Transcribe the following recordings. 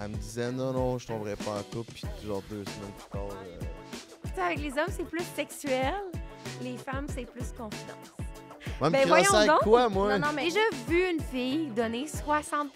Elle me disait non, non, je tomberai pas en couple. Puis genre deux semaines plus tard. Euh, avec les hommes, c'est plus sexuel. Les femmes, c'est plus confidence. Mais ben voyons quoi, moi? Non, mais déjà vu une fille donner 60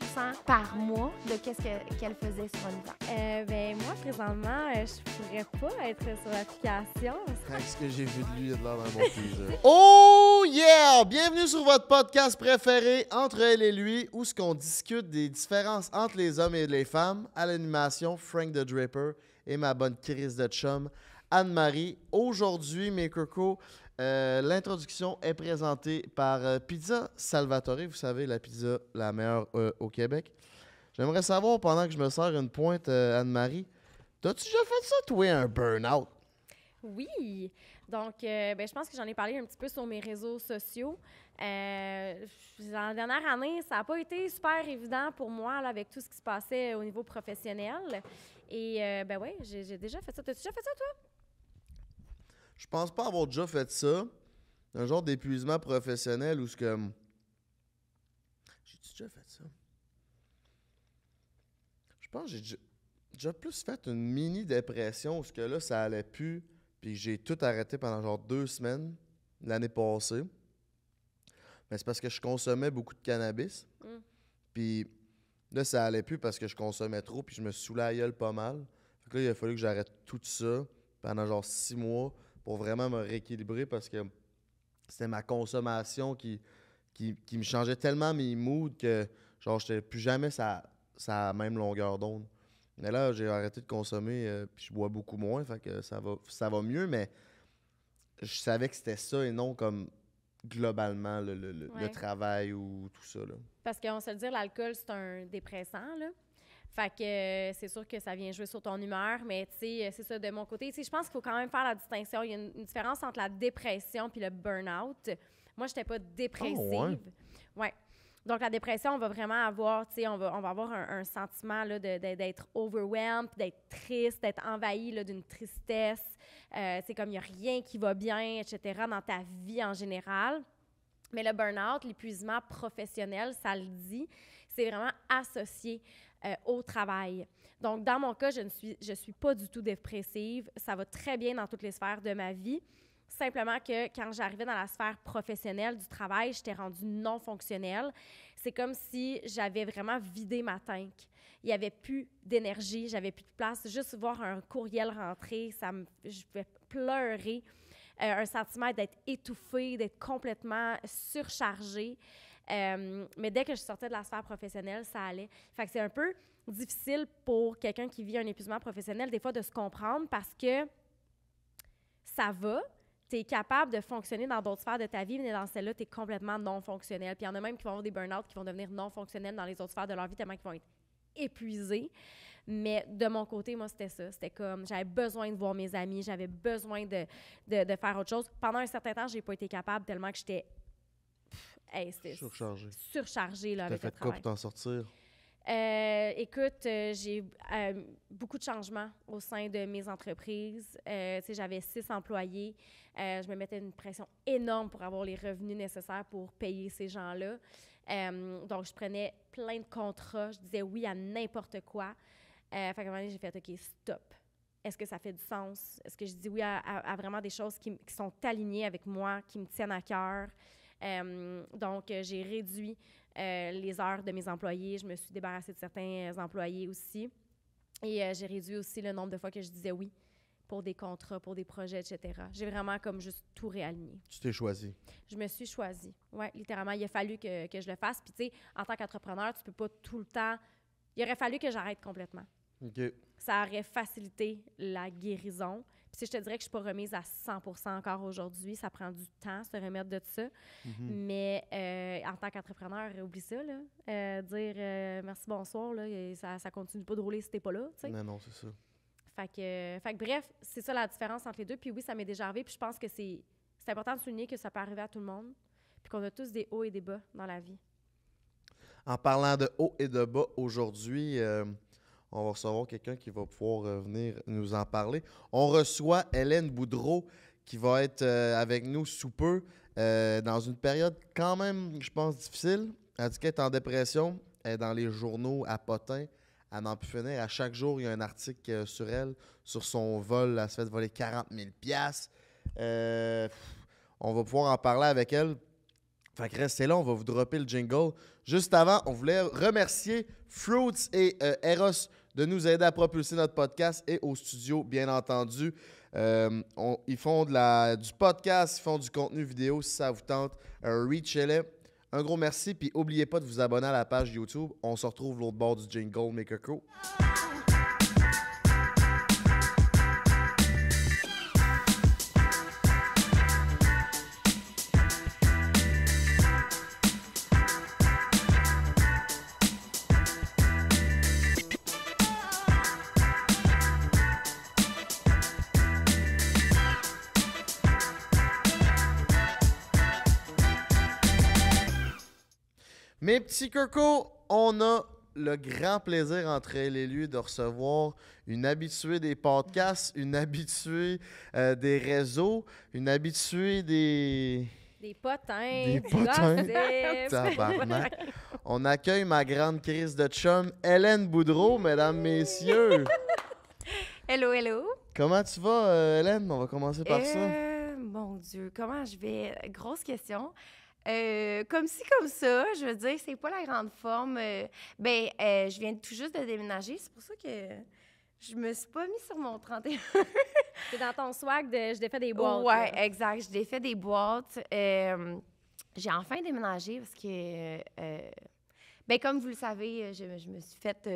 par mois de ce qu'elle faisait sur Euh, ben, moi, présentement, euh, je pourrais pas être sur l'application. quest ce que j'ai vu de lui de l'air dans mon teaser. Oh yeah! Bienvenue sur votre podcast préféré, Entre elle et lui, où ce qu'on discute des différences entre les hommes et les femmes. À l'animation, Frank the Draper et ma bonne Chris de Chum, Anne-Marie. Aujourd'hui, mes cocos, euh, l'introduction est présentée par euh, Pizza Salvatore. Vous savez, la pizza la meilleure euh, au Québec. J'aimerais savoir, pendant que je me sers une pointe, Anne-Marie, t'as-tu déjà fait ça, toi, un burn-out? Oui. Donc, ben, je pense que j'en ai parlé un petit peu sur mes réseaux sociaux. dans la dernière année, ça n'a pas été super évident pour moi là, avec tout ce qui se passait au niveau professionnel. Et ben oui, j'ai déjà fait ça. T'as-tu déjà fait ça, toi? Je pense pas avoir déjà fait ça. Un genre d'épuisement professionnel où ce que. Hum, j'ai déjà fait ça. Je pense que j'ai déjà, plus fait une mini dépression où ce que là, ça allait plus. Puis j'ai tout arrêté pendant genre deux semaines l'année passée. Mais c'est parce que je consommais beaucoup de cannabis. Hum. Puis là, ça allait plus parce que je consommais trop. Puis je me saoulais pas mal. Fait là, il a fallu que j'arrête tout ça pendant genre six mois pour vraiment me rééquilibrer parce que c'était ma consommation qui, qui, me changeait tellement mes moods que genre j'étais plus jamais sa, sa même longueur d'onde. Mais là, j'ai arrêté de consommer euh, je bois beaucoup moins, fait que ça va ça va mieux, mais je savais que c'était ça et non comme globalement le, travail ou tout ça. Parce qu'on se le dire, l'alcool, c'est un dépressant, là. Fait que euh, c'est sûr que ça vient jouer sur ton humeur, mais tu sais, c'est ça de mon côté. Tu sais, je pense qu'il faut quand même faire la distinction. Il y a une, différence entre la dépression puis le burn-out. Moi, je n'étais pas dépressive. Ah ouais. Donc, la dépression, on va vraiment avoir, tu sais, on va, on va avoir un, sentiment d'être overwhelmed, d'être triste, d'être envahi d'une tristesse. Euh, c'est comme il n'y a rien qui va bien, etc., dans ta vie en général. Mais le burn-out, l'épuisement professionnel, ça le dit, c'est vraiment associé euh, au travail. Donc, dans mon cas, je ne suis, je suis pas du tout dépressive. Ça va très bien dans toutes les sphères de ma vie. Simplement que quand j'arrivais dans la sphère professionnelle du travail, j'étais rendue non fonctionnelle. C'est comme si j'avais vraiment vidé ma tank. Il n'y avait plus d'énergie, j'avais plus de place. Juste voir un courriel rentrer, ça me, je vais pleurer. Euh, un sentiment d'être étouffée, d'être complètement surchargée. Euh, mais dès que je sortais de la sphère professionnelle, ça allait. Fait que c'est un peu difficile pour quelqu'un qui vit un épuisement professionnel, des fois, de se comprendre parce que ça va, tu es capable de fonctionner dans d'autres sphères de ta vie, mais dans celle-là, tu es complètement non fonctionnel. Puis il y en a même qui vont avoir des burn-out, qui vont devenir non fonctionnels dans les autres sphères de leur vie, tellement qu'ils vont être épuisés. Mais de mon côté, moi, c'était ça. C'était comme, j'avais besoin de voir mes amis, j'avais besoin de, de, de, faire autre chose. Pendant un certain temps, j'ai pas été capable tellement que j'étais hey, surchargé. Surchargé là, avec fait le travail. quoi pour t'en sortir? Euh, écoute, euh, j'ai euh, beaucoup de changements au sein de mes entreprises. j'avais six employés. je me mettais une pression énorme pour avoir les revenus nécessaires pour payer ces gens-là. donc, je prenais plein de contrats. Je disais oui à n'importe quoi. fait qu'à un moment j'ai fait OK, stop. Est-ce que ça fait du sens? Est-ce que je dis oui à, vraiment des choses qui, sont alignées avec moi, qui me tiennent à cœur? Euh, donc, euh, j'ai réduit euh, les heures de mes employés. Je me suis débarrassée de certains employés aussi. Et j'ai réduit aussi le nombre de fois que je disais oui pour des contrats, pour des projets, etc. J'ai vraiment comme juste tout réaligné. Tu t'es choisi. Je me suis choisi. Oui, littéralement, il a fallu que, que je le fasse. Puis, tu sais, en tant qu'entrepreneur, tu peux pas tout le temps. Il aurait fallu que j'arrête complètement. OK. Ça aurait facilité la guérison, je te dirais que je suis pas remise à 100% encore aujourd'hui, ça prend du temps se remettre de ça. Mhm. Mais euh, en tant qu'entrepreneur, oublie ça là, euh, dire euh, merci bonsoir ça ça continue pas de rouler si t'es pas là, Non non, c'est ça. Fait que, bref, c'est ça la différence entre les deux. Puis oui, ça m'est déjà arrivé. Puis je pense que c'est important de souligner que ça peut arriver à tout le monde. Puis qu'on a tous des hauts et des bas dans la vie. En parlant de hauts et de bas aujourd'hui, on va recevoir quelqu'un qui va pouvoir euh, venir nous en parler. On reçoit Hélène Boudreau qui va être euh, avec nous sous peu euh, dans une période quand même, je pense, difficile. Elle dit qu'elle est en dépression. Elle est dans les journaux à Potin. à n'en À chaque jour, il y a un article sur elle, sur son vol. Elle se fait voler 40 000 euh, On va pouvoir en parler avec elle. Fait que restez là, on va vous dropper le jingle. Juste avant, on voulait remercier Fruits et Eros de nous aider à propulser notre podcast et au studio, bien entendu. Euh, ils font du podcast, ils font du contenu vidéo. Si ça vous tente, euh, reach-les. Un gros merci, puis n'oubliez pas de vous abonner à la page YouTube. On se retrouve l'autre bord du Jingle Maker Co. Mes petits cocos, on a le grand plaisir entre les lieux de recevoir une habituée des podcasts, une habituée euh, des réseaux, une habituée des... Des potins. Des potins. Tabarnak. On accueille ma grande crise de chum, Hélène Boudreau, mesdames, messieurs. hello, hello. Comment tu vas, euh, Hélène? On va commencer par ça. Euh, mon Dieu, comment je vais? Grosse question. Euh, comme si, comme ça, je veux dire, c'est pas la grande forme. Euh, ben, euh, je viens tout juste de déménager, c'est pour ça que je me suis pas mise sur mon 31. c'est dans ton swag de je défais des boîtes. Ouais, exact. Je défais des boîtes. j'ai enfin déménagé parce que. ben, comme vous le savez, je, je me suis faite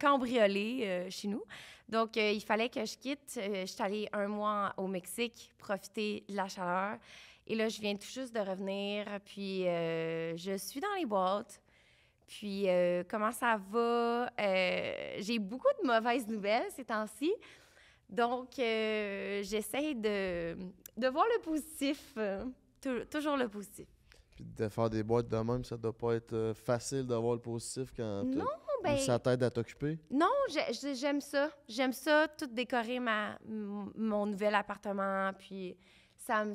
cambrioler chez nous. Donc, il fallait que je quitte. je suis allée un mois au Mexique profiter de la chaleur. Et là, je viens tout juste de revenir, puis euh, je suis dans les boîtes. Puis, euh, comment ça va? Euh, j'ai beaucoup de mauvaises nouvelles ces temps-ci. Donc, j'essaie de, de, voir le positif, toujours le positif. Puis de faire des boîtes de même, ça doit pas être facile d'avoir le positif quand ça ben t'aide à t'occuper? Non, j'aime ça. J'aime ça, tout décorer ma, mon nouvel appartement, puis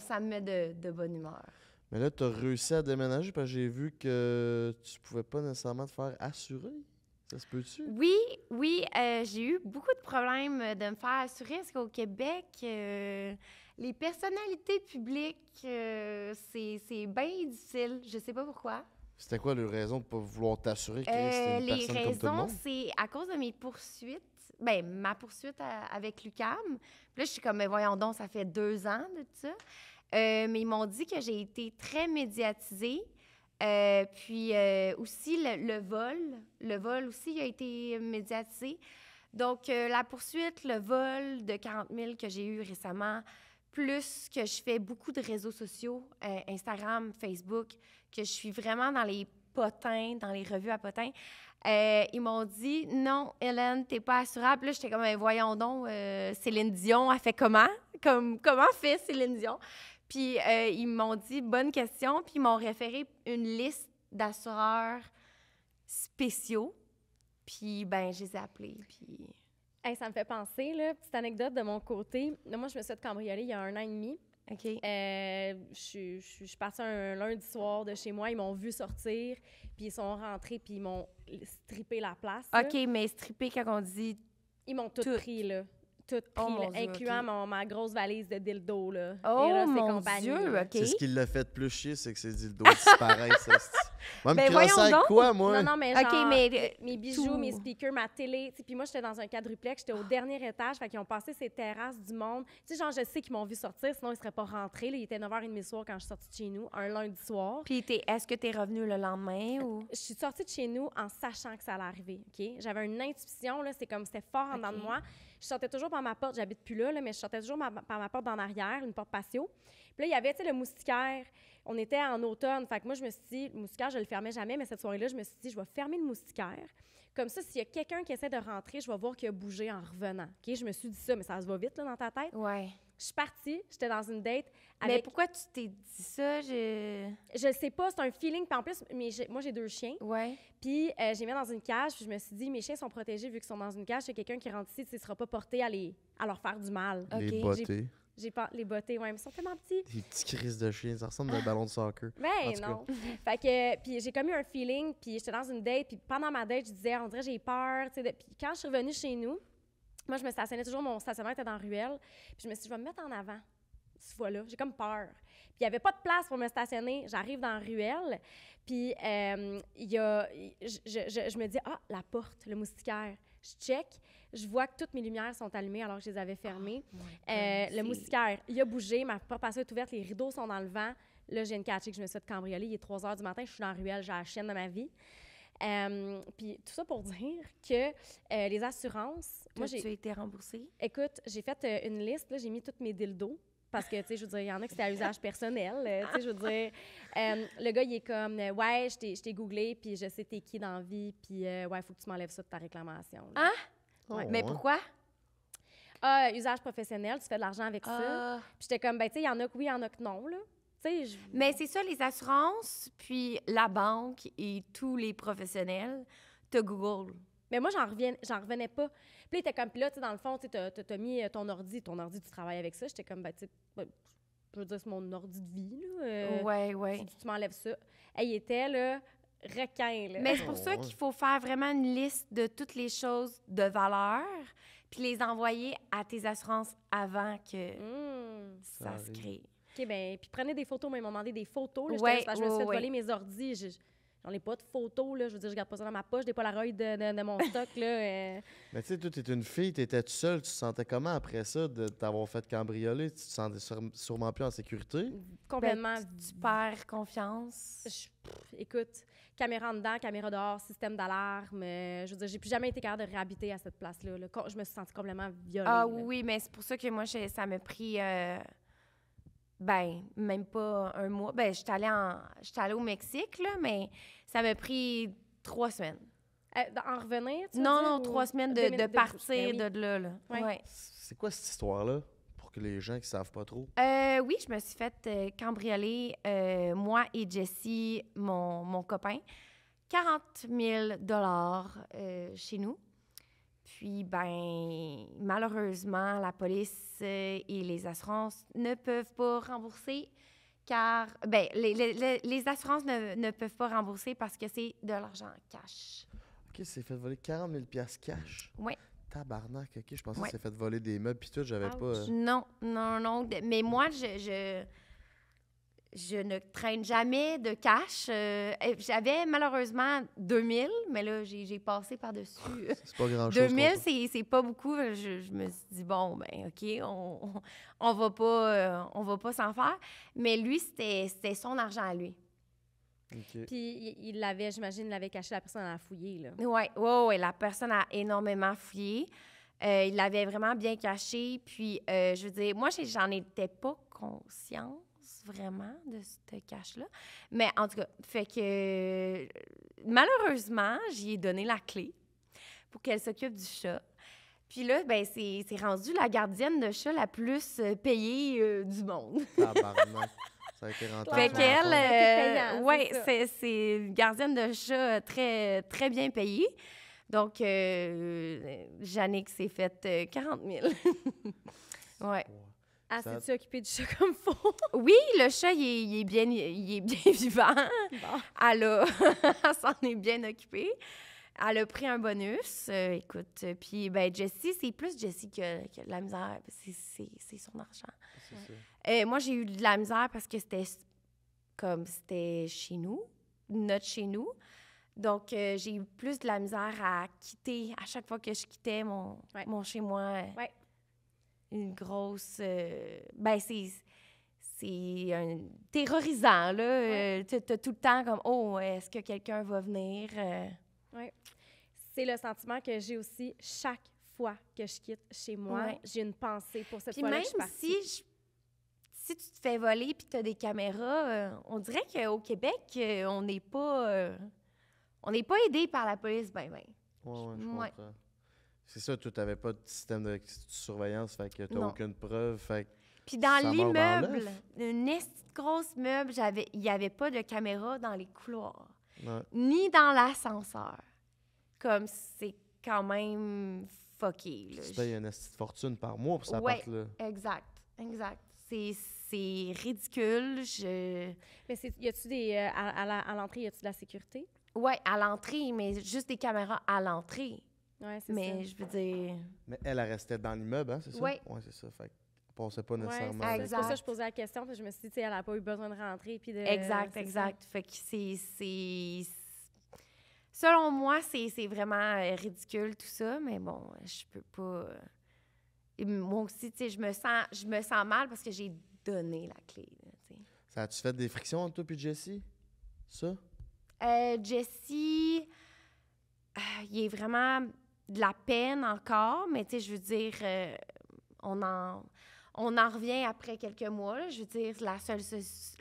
ça, me, met de, bonne humeur. Mais là, tu as réussi à déménager parce que j'ai vu que tu pouvais pas nécessairement te faire assurer. Ça se peut-tu? Oui, oui. Euh, j'ai eu beaucoup de problèmes de me faire assurer parce qu'au Québec, euh, les personnalités publiques, euh, c'est bien difficile. Je sais pas pourquoi. C'était quoi les raisons de pas vouloir t'assurer que c'était une les raisons, c'est à cause de mes poursuites ben, ma poursuite avec l'UCAM. Là, je suis comme, mais ben, voyons donc, ça fait deux ans de tout ça. Euh, mais ils m'ont dit que j'ai été très médiatisée. Euh, puis euh, aussi le, vol, le vol aussi a été médiatisé. Donc la poursuite, le vol de 40 000 que j'ai eu récemment, plus que je fais beaucoup de réseaux sociaux, Instagram, Facebook, que je suis vraiment dans les potins, dans les revues à potins. Euh, ils m'ont dit non, Hélène, t'es pas assurable. Là, j'étais comme ben, voyons donc, euh, Céline Dion a fait comment Comme comment fait Céline Dion Puis euh, ils m'ont dit bonne question, puis ils m'ont référé une liste d'assureurs spéciaux. Puis ben, je les ai appelés. Puis ça me fait penser là, petite anecdote de mon côté. Moi, je me suis fait cambrioler il y a un an et demi. OK. Euh, je, suis partie un lundi soir de chez moi. Ils m'ont vu sortir, puis ils sont rentrés, puis ils m'ont strippé la place. OK, mais strippé » quand on dit. Ils m'ont Tout. pris, là tout oh pris, incluant ma grosse valise de dildo, là. Oh, et mon Dieu, C'est ce qui l'a fait plus chier, c'est que ces dildos disparaissent. moi, me ben, voyons quoi, moi? Non, non, mais genre, mes bijoux, mes speakers, ma télé. puis moi, j'étais dans un quadruplex, j'étais au dernier étage, fait qu'ils ont passé ces terrasses du monde. Tu sais, genre, je sais qu'ils m'ont vu sortir, sinon ils seraient pas rentrés. Il était 9h30 soir quand je suis sortie de chez nous, un lundi soir. Puis es, est-ce que tu es revenue le lendemain euh, ou? Je suis sortie de chez nous en sachant que ça allait arriver, J'avais une intuition, là, c'est comme, c'était fort en dedans de moi je sortais toujours par ma porte, j'habite plus là, mais je sortais toujours par ma porte d'en arrière, une porte patio. Puis là, il y avait, tu le moustiquaire. On était en automne, fait que moi, je me suis dit, le moustiquaire, je le fermais jamais, mais cette soirée-là, je me suis dit, je vais fermer le moustiquaire. Comme ça, s'il y a quelqu'un qui essaie de rentrer, je vais voir qu'il a bougé en revenant. OK? Je me suis dit ça, mais ça se va vite, là, dans ta tête. Ouais. Je suis partie, j'étais dans une date avec... Mais pourquoi tu t'es dit ça? Je je sais pas, c'est un feeling. Puis en plus, mais moi, j'ai deux chiens. Ouais. Puis euh, j'ai mis dans une cage, puis je me suis dit, mes chiens sont protégés vu qu'ils sont dans une cage. a quelqu'un qui rentre ici, tu ne sera pas porté à, les, à leur faire du mal. Les bottées. J'ai pas les bottés, ouais, ils sont tellement petits. Des petits crises de chiens, ça ressemble à un ballon de soccer. Ben non. puis j'ai comme eu un feeling, puis j'étais dans une date, puis pendant ma date, je disais, on dirait j'ai peur, Puis quand je suis revenue chez nous, moi, je me stationnais toujours, mon stationnement était dans ruelle. Puis je me suis dit, je vais me mettre en avant, ce fois-là. J'ai comme peur. Puis il n'y avait pas de place pour me stationner. J'arrive dans ruelle. Puis euh, il y a, je, me dis, ah, la porte, le moustiquaire. Je check. Je vois que toutes mes lumières sont allumées alors que je les avais fermées. Oh euh, le moustiquaire, il a bougé. Ma porte passée est ouverte. Les rideaux sont dans le vent. Là, j'ai une catchée que je me suis fait cambrioler. Il est 3 h du matin. Je suis dans ruelle. J'ai la chaîne de ma vie. Euh, puis tout ça pour dire que euh, les assurances. moi, j'ai. Tu as été remboursée? Écoute, j'ai fait euh, une liste, là, j'ai mis toutes mes dildos. Parce que, tu sais, je veux dire, il y en a qui c'était à usage personnel. Tu sais, je veux dire, le gars, il est comme, ouais, je t'ai googlé, puis je sais t'es qui dans la vie, puis ouais, il faut que tu m'enlèves ça de ta réclamation. Hein? Ah, mais pourquoi? Ah, usage professionnel, tu fais de l'argent avec ah. ça. Puis j'étais comme, ben, tu sais, il y en a que oui, il y en a que non, là. Mais c'est ça, les assurances, puis la banque et tous les professionnels, te Google. Mais moi, j'en reviens, j'en revenais pas. Puis là, t'es comme, puis là, tu dans le fond, tu t'as, mis euh, ton ordi, ton ordi, tu travailles avec ça. J'étais comme, ben, tu sais, je veux dire, c'est mon ordi de vie, là. oui. Euh, ouais, ouais. Tu, m'enlèves ça. Elle était, là, requin, Mais c'est pour ça qu'il faut faire vraiment une liste de toutes les choses de valeur, puis les envoyer à tes assurances avant que hmm. ça se crée. OK, ben puis prenez des photos. mais ils m'ont demandé des photos. Là, je me suis fait voler mes ordi J'en ai pas de photos, là. Je veux dire, je garde pas ça dans ma poche, des pas de, de, de mon stock, là. Euh. Mais tu sais, toi, t'es une fille, t'étais étais seule. Tu te sentais comment après ça de t'avoir fait cambrioler? Tu te sentais sûrement plus en sécurité? Complètement. Ben, tu, perds confiance? écoute, caméra en dedans, caméra dehors, système d'alarme. Euh, je veux dire, j'ai plus jamais été capable de réhabiter à cette place-là. Je me suis sentie complètement violée. Ah oui, mais c'est pour ça que moi, ça m'a pris... Euh, ben, même pas un mois. Ben, j'étais allée, en, allée au Mexique, là, mais ça m'a pris trois semaines. Euh, en revenir? non, non, trois semaines de, partir ben de, là. C'est quoi cette histoire-là? Pour que les gens qui savent pas trop. Euh, oui, je me suis fait euh, cambrioler, moi et Jessie, mon, mon copain, 40 000 chez nous puis, ben, malheureusement, la police euh, et les assurances ne peuvent pas rembourser car, ben, les, les, les assurances ne, peuvent pas rembourser parce que c'est de l'argent cash. OK, c'est fait voler 40 000 cash? Oui. Tabarnak, OK, je pensais que c'est fait voler des meubles puis tout, j'avais pas... Euh. Non, non, non, mais moi, je... je je ne traîne jamais de cash. Euh, j'avais malheureusement 2000, mais là, j'ai, passé par-dessus. 2000, c'est, pas beaucoup. Je, me suis dit, bon, ben OK, on, va pas euh, on va pas s'en faire. Mais lui, c'était, son argent à lui. Puis il l'avait, j'imagine, il l'avait caché, la personne a fouillé, là. Oui, ouais, ouais, la personne a énormément fouillé. Euh, il l'avait vraiment bien caché. Puis, je veux dire, moi, j'en étais pas consciente vraiment de ce cache là Mais en tout cas, fait que malheureusement, j'y ai donné la clé pour qu'elle s'occupe du chat. Puis là, ben, c'est, rendu la gardienne de chat la plus euh, payée euh, du monde. Apparemment, Ça qu'elle, euh, ouais, c'est, c'est une gardienne de chat très, très bien payée. Donc, euh, Jannick s'est faite 40 000. ouais. Elle ah, s'est-tu occupée du chat comme faut? oui, le chat, il est, bien, il est bien vivant. Elle, s'en est bien occupée. Elle a pris un bonus, euh, écoute. Euh, puis, ben, Jessie, c'est plus Jessie que, la misère. C'est son argent. Euh, moi, j'ai eu de la misère parce que c'était comme c'était chez nous, notre chez nous. Donc, j'ai eu plus de la misère à quitter à chaque fois que je quittais mon, mon chez moi une grosse. Euh, ben, c'est. terrorisant, là. Euh, tu as tout le temps comme, oh, est-ce que quelqu'un va venir? Euh? Oui. C'est le sentiment que j'ai aussi chaque fois que je quitte chez moi. J'ai une pensée pour cette fois-là. Même si si tu te fais voler puis tu as des caméras, on dirait qu'au Québec, on n'est pas on n'est pas aidé par la police ben, ben. Ouais, je c'est ça, tu n'avais pas de système de surveillance, fait que tu n'as aucune preuve. Fait Puis dans l'immeuble, une grosse meuble, il n'y avait pas de caméra dans les couloirs, ni dans l'ascenseur. Comme c'est quand même fucké. Là. Tu payes une fortune par mois pour ça ouais, Exact, exact. C'est ridicule. Je... Mais y a-tu des. Euh, à, à l'entrée, y a-tu de la sécurité? Oui, à l'entrée, mais juste des caméras à l'entrée. Mais je veux dire. Mais elle, a restait dans l'immeuble, hein, c'est ça? Oui. Oui, c'est ça. Fait pensait pas nécessairement. c'est pour ça que je posais la question, parce que je me suis dit, elle a pas eu besoin de rentrer. Puis de, exact, exact. Fait que c'est, c'est. Selon moi, c'est, c'est vraiment euh, ridicule tout ça, mais bon, je peux pas. Euh, moi aussi, tu sais, je me sens, je me sens mal parce que j'ai donné la clé. ça a-tu fait des frictions entre toi et Jessie? Ça? Euh, Jessie, il est vraiment de la peine encore, mais tu sais, je veux dire, euh, on en on en revient après quelques mois. Je veux dire, la seule,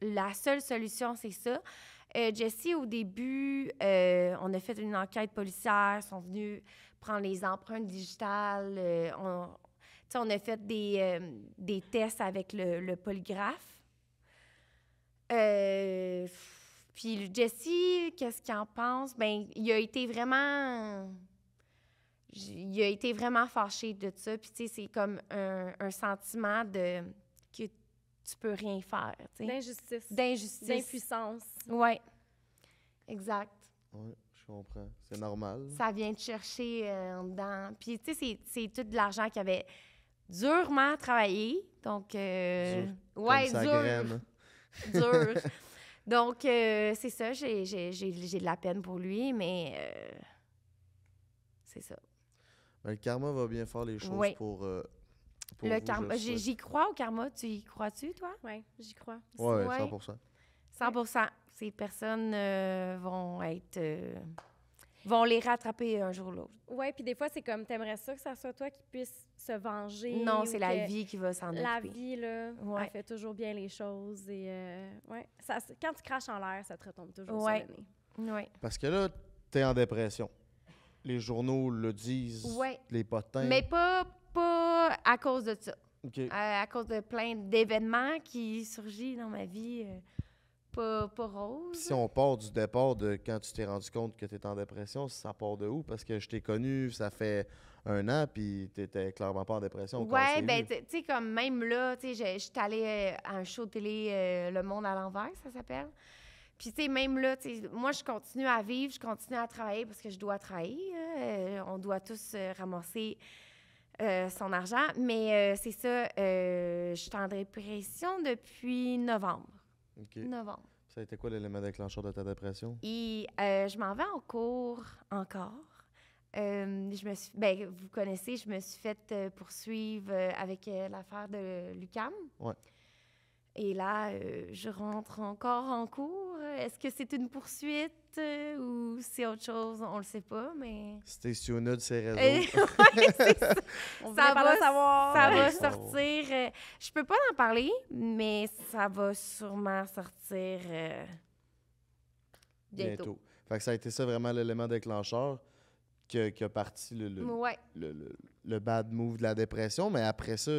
la seule solution, c'est ça. Euh, Jessie, au début, euh, on a fait une enquête policière, ils sont venus prendre les empreintes digitales. Tu on, on, a fait des, tests avec le, le polygraphe. puis Jessie, qu'est-ce qu'il en pense? Ben, il a été vraiment il a été vraiment fâché de ça. Puis, tu sais, c'est comme un, sentiment de que tu peux rien faire. D'injustice. D'injustice. D'impuissance. Oui. Exact. Oui, je comprends. C'est normal. Ça vient te chercher dans... Euh, en dedans. Puis, tu sais, c'est tout de l'argent qu'il avait durement travaillé. Donc, euh, ouais, ça dur. Hein. Donc, euh, c'est ça. J'ai de la peine pour lui, mais euh, c'est ça. Ben, le karma va bien faire les choses euh, pour. le karma. J'y crois au karma. Tu y crois-tu, toi? Oui, j'y crois. Oui, 100 100 Ces personnes euh, vont être. Euh, vont les rattraper un jour ou l'autre. Oui, puis des fois, c'est comme, t'aimerais ça que ça soit toi qui puisse se venger. Non, c'est la vie qui va s'en occuper. La vie, là, fait toujours bien les choses. Et, ouais, ça, quand tu craches en l'air, ça te retombe toujours sur nez. Oui. Parce que là, t'es en dépression. Les journaux le disent, les potins. Mais pas, à cause de ça. Euh, à cause de plein d'événements qui surgissent dans ma vie euh, pas, pas, rose. si on part du départ de quand tu t'es rendu compte que tu étais en dépression, ça part de où? Parce que je t'ai connu, ça fait un an, puis tu n'étais clairement pas en dépression. Oui, ben tu sais, comme même là, je sais, allée euh, à un show de télé Le Monde à l'envers, ça s'appelle. Puis, tu sais, même là, moi, je continue à vivre, je continue à travailler parce que je dois travailler. Hein. Euh, on doit tous euh, ramasser euh, son argent. Mais c'est ça, je suis en dépression depuis novembre. Novembre. Ça a été quoi l'élément déclencheur de ta dépression? Et je m'en vais en cours encore. je me suis, ben, vous connaissez, je me suis faite poursuivre avec l'affaire de l'UCAM. Oui. Et là, euh, je rentre encore en cours. Est-ce que c'est une poursuite euh, ou c'est autre chose? On le sait pas, mais... C'était une de ses réseaux. ça. On ça va, savoir. ça va sortir. Euh, je peux pas en parler, mais ça va sûrement sortir bientôt. ça a été ça vraiment l'élément déclencheur qui a, parti le, le, le, bad move de la dépression. Mais après ça,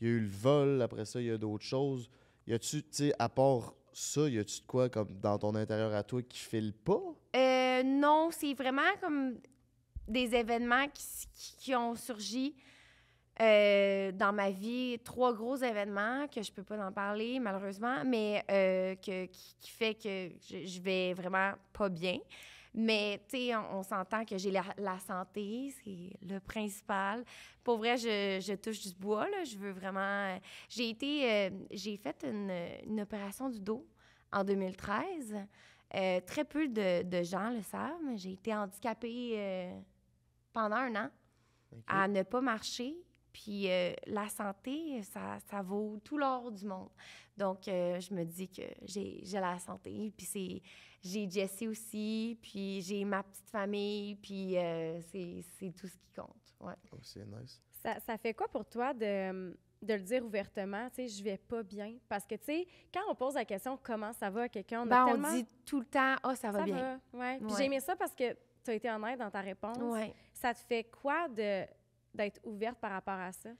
il y a eu le vol, après ça, il y a d'autres choses y a-tu, tu sais, à part ça, y a-tu de quoi comme dans ton intérieur à toi qui file pas? Euh, non, c'est vraiment comme des événements qui, ont surgi euh, dans ma vie. Trois gros événements que je peux pas en parler, malheureusement, mais euh, qui, qui, fait que je, je vais vraiment pas bien. Mais, tu sais, on, s'entend que j'ai la, santé, c'est le principal. Pour vrai, je, je touche du bois, là. Je veux vraiment. Euh, j'ai été. Euh, j'ai fait une, une, opération du dos en 2013. Euh, très peu de, gens le savent, mais j'ai été handicapée pendant un an à ne pas marcher. Puis la santé, ça, ça vaut tout l'or du monde. Donc, je me dis que j'ai la santé. Puis c'est j'ai Jessie aussi, puis j'ai ma petite famille, puis euh, c'est tout ce qui compte. Ouais. Oh, c'est nice. Ça, ça, fait quoi pour toi de, de le dire ouvertement, tu sais, je vais pas bien? Parce que, tu sais, quand on pose la question comment ça va à quelqu'un, on, ben, on dit tout le temps, oh, ça va ça bien. Va. Ouais. J'ai aimé ça parce que tu as été honnête dans ta réponse. Ça te fait quoi de d'être ouverte par rapport à ça?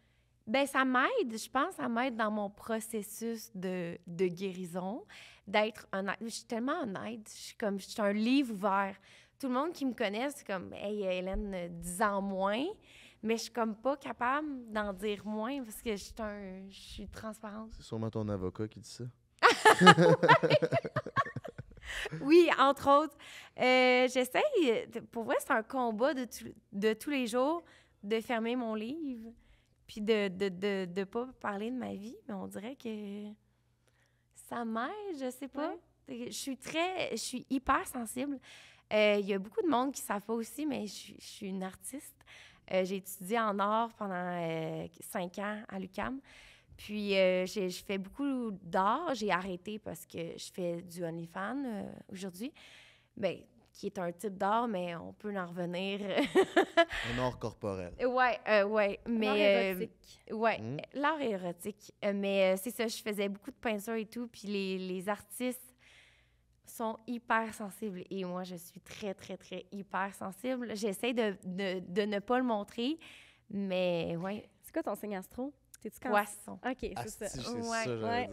Ben ça m'aide, je pense, à m'aide dans mon processus de, de guérison, d'être honnête. Je suis tellement honnête, je suis comme, je suis un livre ouvert. Tout le monde qui me connaît, c'est comme, hey Hélène, dis ans moins, mais je suis comme pas capable d'en dire moins parce que je suis transparente. C'est sûrement ton avocat qui dit ça. oui, entre autres. Euh, J'essaye, pour vrai, c'est un combat de, de tous les jours de fermer mon livre. Puis de ne de, de, pas parler de ma vie, mais on dirait que ça m'aide, je sais pas. Je suis très, je suis hyper sensible. Euh, il y a beaucoup de monde qui savent pas aussi, mais je, suis une artiste. Euh, j'ai étudié en art pendant euh, cinq ans à l'UCAM. Puis je fais beaucoup d'art. J'ai arrêté parce que je fais du OnlyFans aujourd'hui. Bien, qui est un type d'art, mais on peut en revenir. un art corporel. Ouais, euh, ouais, mais euh, hmm. l'art érotique. ouais, l'art érotique. Mais euh, c'est ça, je faisais beaucoup de peinture et tout, puis les, artistes sont hyper sensibles et moi je suis très très très hyper sensible. J'essaie de, de ne pas le montrer, mais ouais. C'est quoi ton signe astro? Poisson. OK, c'est ça. ouais.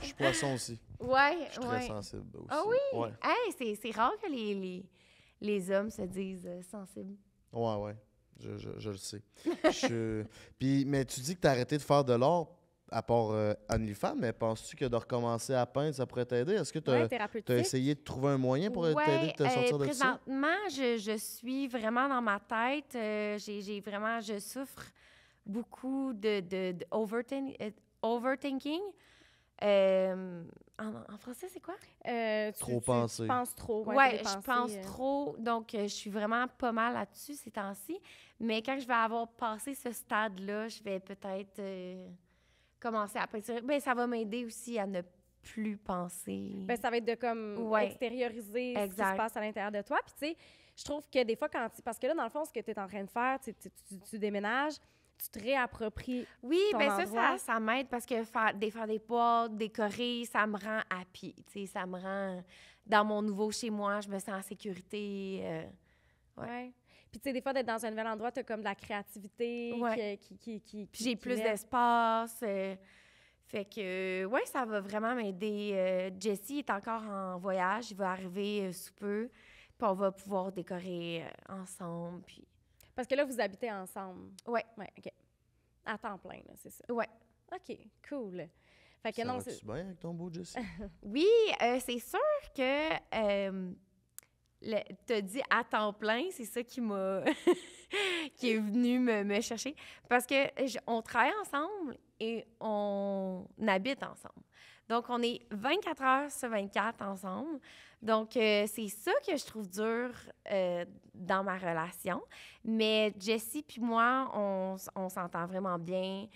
Je suis poisson aussi. Ouais, Je suis très sensible aussi. Ah oui? Hey, c'est rare que les, les, les, hommes se disent euh, sensibles. Ouais, ouais. Je, je, je le sais. Puis, mais tu dis que tu as arrêté de faire de l'art à part euh, OnlyFans, mais penses-tu que de recommencer à peindre, ça pourrait t'aider? Est-ce que tu as, essayé de trouver un moyen pour t'aider de te euh, sortir de ça? Présentement, je, je, suis vraiment dans ma tête. Euh, j'ai vraiment, je souffre beaucoup de, de, euh, overthinking. Euh, en, français, c'est quoi? Euh, trop penser. Je penses trop. Oui, ouais, je pense trop. Donc, je suis vraiment pas mal là-dessus ces temps-ci. Mais quand je vais avoir passé ce stade-là, je vais peut-être commencer à peinturer. Mais ben, ça va m'aider aussi à ne plus penser. Ben, ça va être de comme extérioriser ce qui se passe à l'intérieur de toi. Puis, tu sais, je trouve que des fois, quand. Parce que là, dans le fond, ce que tu es en train de faire, tu, tu déménages tu te réappropries. Oui, ton ben ça, ça, ça m'aide parce que faire des, faire des décorer, ça me rend happy. Tu sais, ça me rend dans mon nouveau chez moi, je me sens en sécurité. Euh, oui. ouais. Puis, tu sais, des fois, d'être dans un nouvel endroit, t'as comme de la créativité qui, qui, qui, j'ai plus d'espace. Euh, fait que, ouais, ça va vraiment m'aider. Jesse euh, Jessie est encore en voyage. Il va arriver sous peu. Puis, on va pouvoir décorer ensemble. Puis, parce que là, vous habitez ensemble. Oui. Oui, OK. À temps plein, c'est ça. Oui. OK, cool. Fait que non, c'est. bien avec ton beau Jesse? oui, euh, c'est sûr que. Euh, te dit à temps plein, c'est ça qui m'a. qui est venu me, chercher. Parce que on travaille ensemble et on habite ensemble. Donc, on est 24 heures sur 24 ensemble. Donc, euh, c'est ça que je trouve dur euh, dans ma relation. Mais Jessie puis moi, on, s'entend vraiment bien.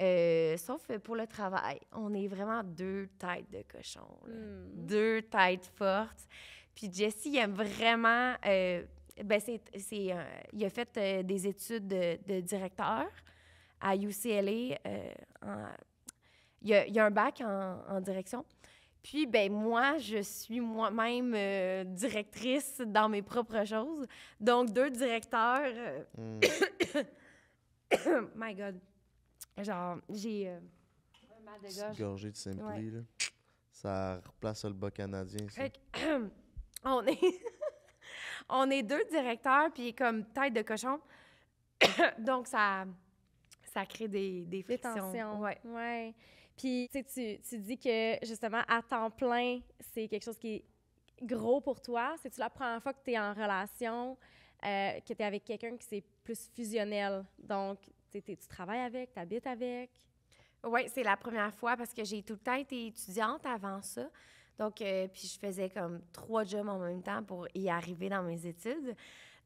Euh, sauf pour le travail. On est vraiment deux têtes de cochon, hmm. deux têtes fortes. Puis Jessie aime vraiment. Ben c'est, il a fait des études de, de directeur à UCLA en, il y a, un bac en, direction. Puis, ben moi, je suis moi-même euh, directrice dans mes propres choses. Donc, deux directeurs. Euh, hmm. My God. Genre, j'ai. Euh, de Gorgée de Ça replace le bas canadien, on est. on est deux directeurs, puis comme tête de cochon. Donc, ça, ça crée des, frictions. Des tensions. ouais. Puis tu, tu dis que justement, à temps plein, c'est quelque chose qui est gros pour toi. C'est-tu la première fois que tu es en relation, euh, que tu es avec quelqu'un qui c'est plus fusionnel? Donc, tu travailles avec, tu habites avec? Oui, c'est la première fois parce que j'ai tout le temps été étudiante avant ça. Donc, euh, puis je faisais comme trois jobs en même temps pour y arriver dans mes études.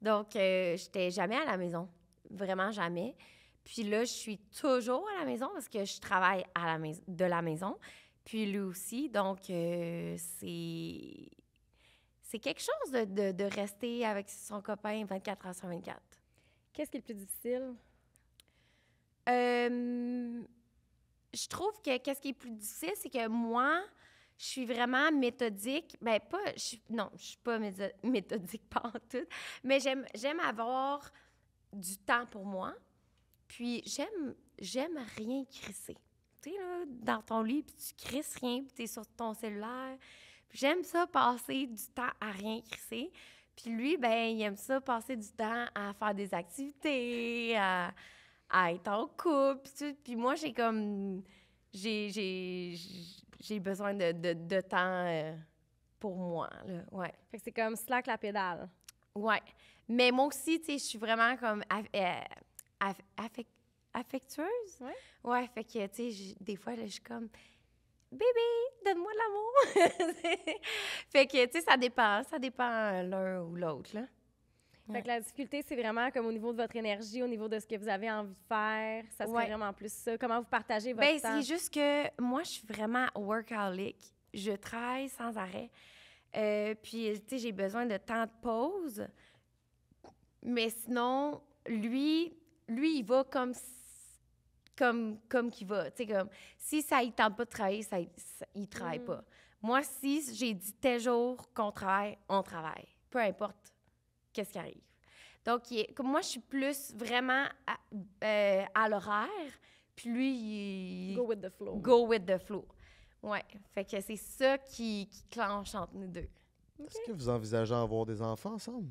Donc, euh, j'étais jamais à la maison, vraiment jamais. Puis là, je suis toujours à la maison parce que je travaille à la de la maison. Puis lui aussi. Donc, euh, c'est. C'est quelque chose de, de, rester avec son copain 24 heures sur 24. Qu'est-ce qui est le plus difficile? Euh, je trouve que qu'est-ce qui est plus difficile, c'est que moi, je suis vraiment méthodique. Ben pas, je non, je suis pas méthodique pas en tout, mais j'aime, j'aime avoir du temps pour moi. Puis j'aime j'aime rien crisser. Tu sais, là, dans ton lit, puis tu crisses rien, puis tu es sur ton cellulaire. J'aime ça passer du temps à rien crisser. Puis lui, ben, il aime ça passer du temps à faire des activités, à, être en couple. Puis, moi, j'ai comme. J'ai besoin de, temps euh, pour moi. Là. Ouais. Fait que c'est comme slack la pédale. Ouais. Mais moi aussi, tu sais, je suis vraiment comme. Euh, affectueuse. Ouais. ouais, fait que, tu sais, des fois, là, je suis comme, bébé, donne-moi l'amour. fait que, tu sais, ça dépend, ça dépend l'un ou l'autre, là. Fait que la difficulté, c'est vraiment comme au niveau de votre énergie, au niveau de ce que vous avez envie de faire. Ça serait vraiment plus ça. Comment vous partagez votre Bien, c'est juste que moi, je suis vraiment workaholic. Je travaille sans arrêt. Euh, puis, tu sais, j'ai besoin de temps de pause. Mais sinon, lui, lui, il va comme comme comme qu'il va. Tu sais, comme, si ça ne tente pas de travailler, ça, il ne travaille mm. pas. Moi, si j'ai dit tel jour qu'on travaille, on travaille. Peu importe qu'est-ce qui arrive. Donc, comme moi, je suis plus vraiment euh, à, l'horaire, puis lui, il Go with the flow. Go with the flow. Ouais. Fait que c'est ça qui, qui clenche entre nous deux. Est-ce que vous envisagez avoir des enfants ensemble?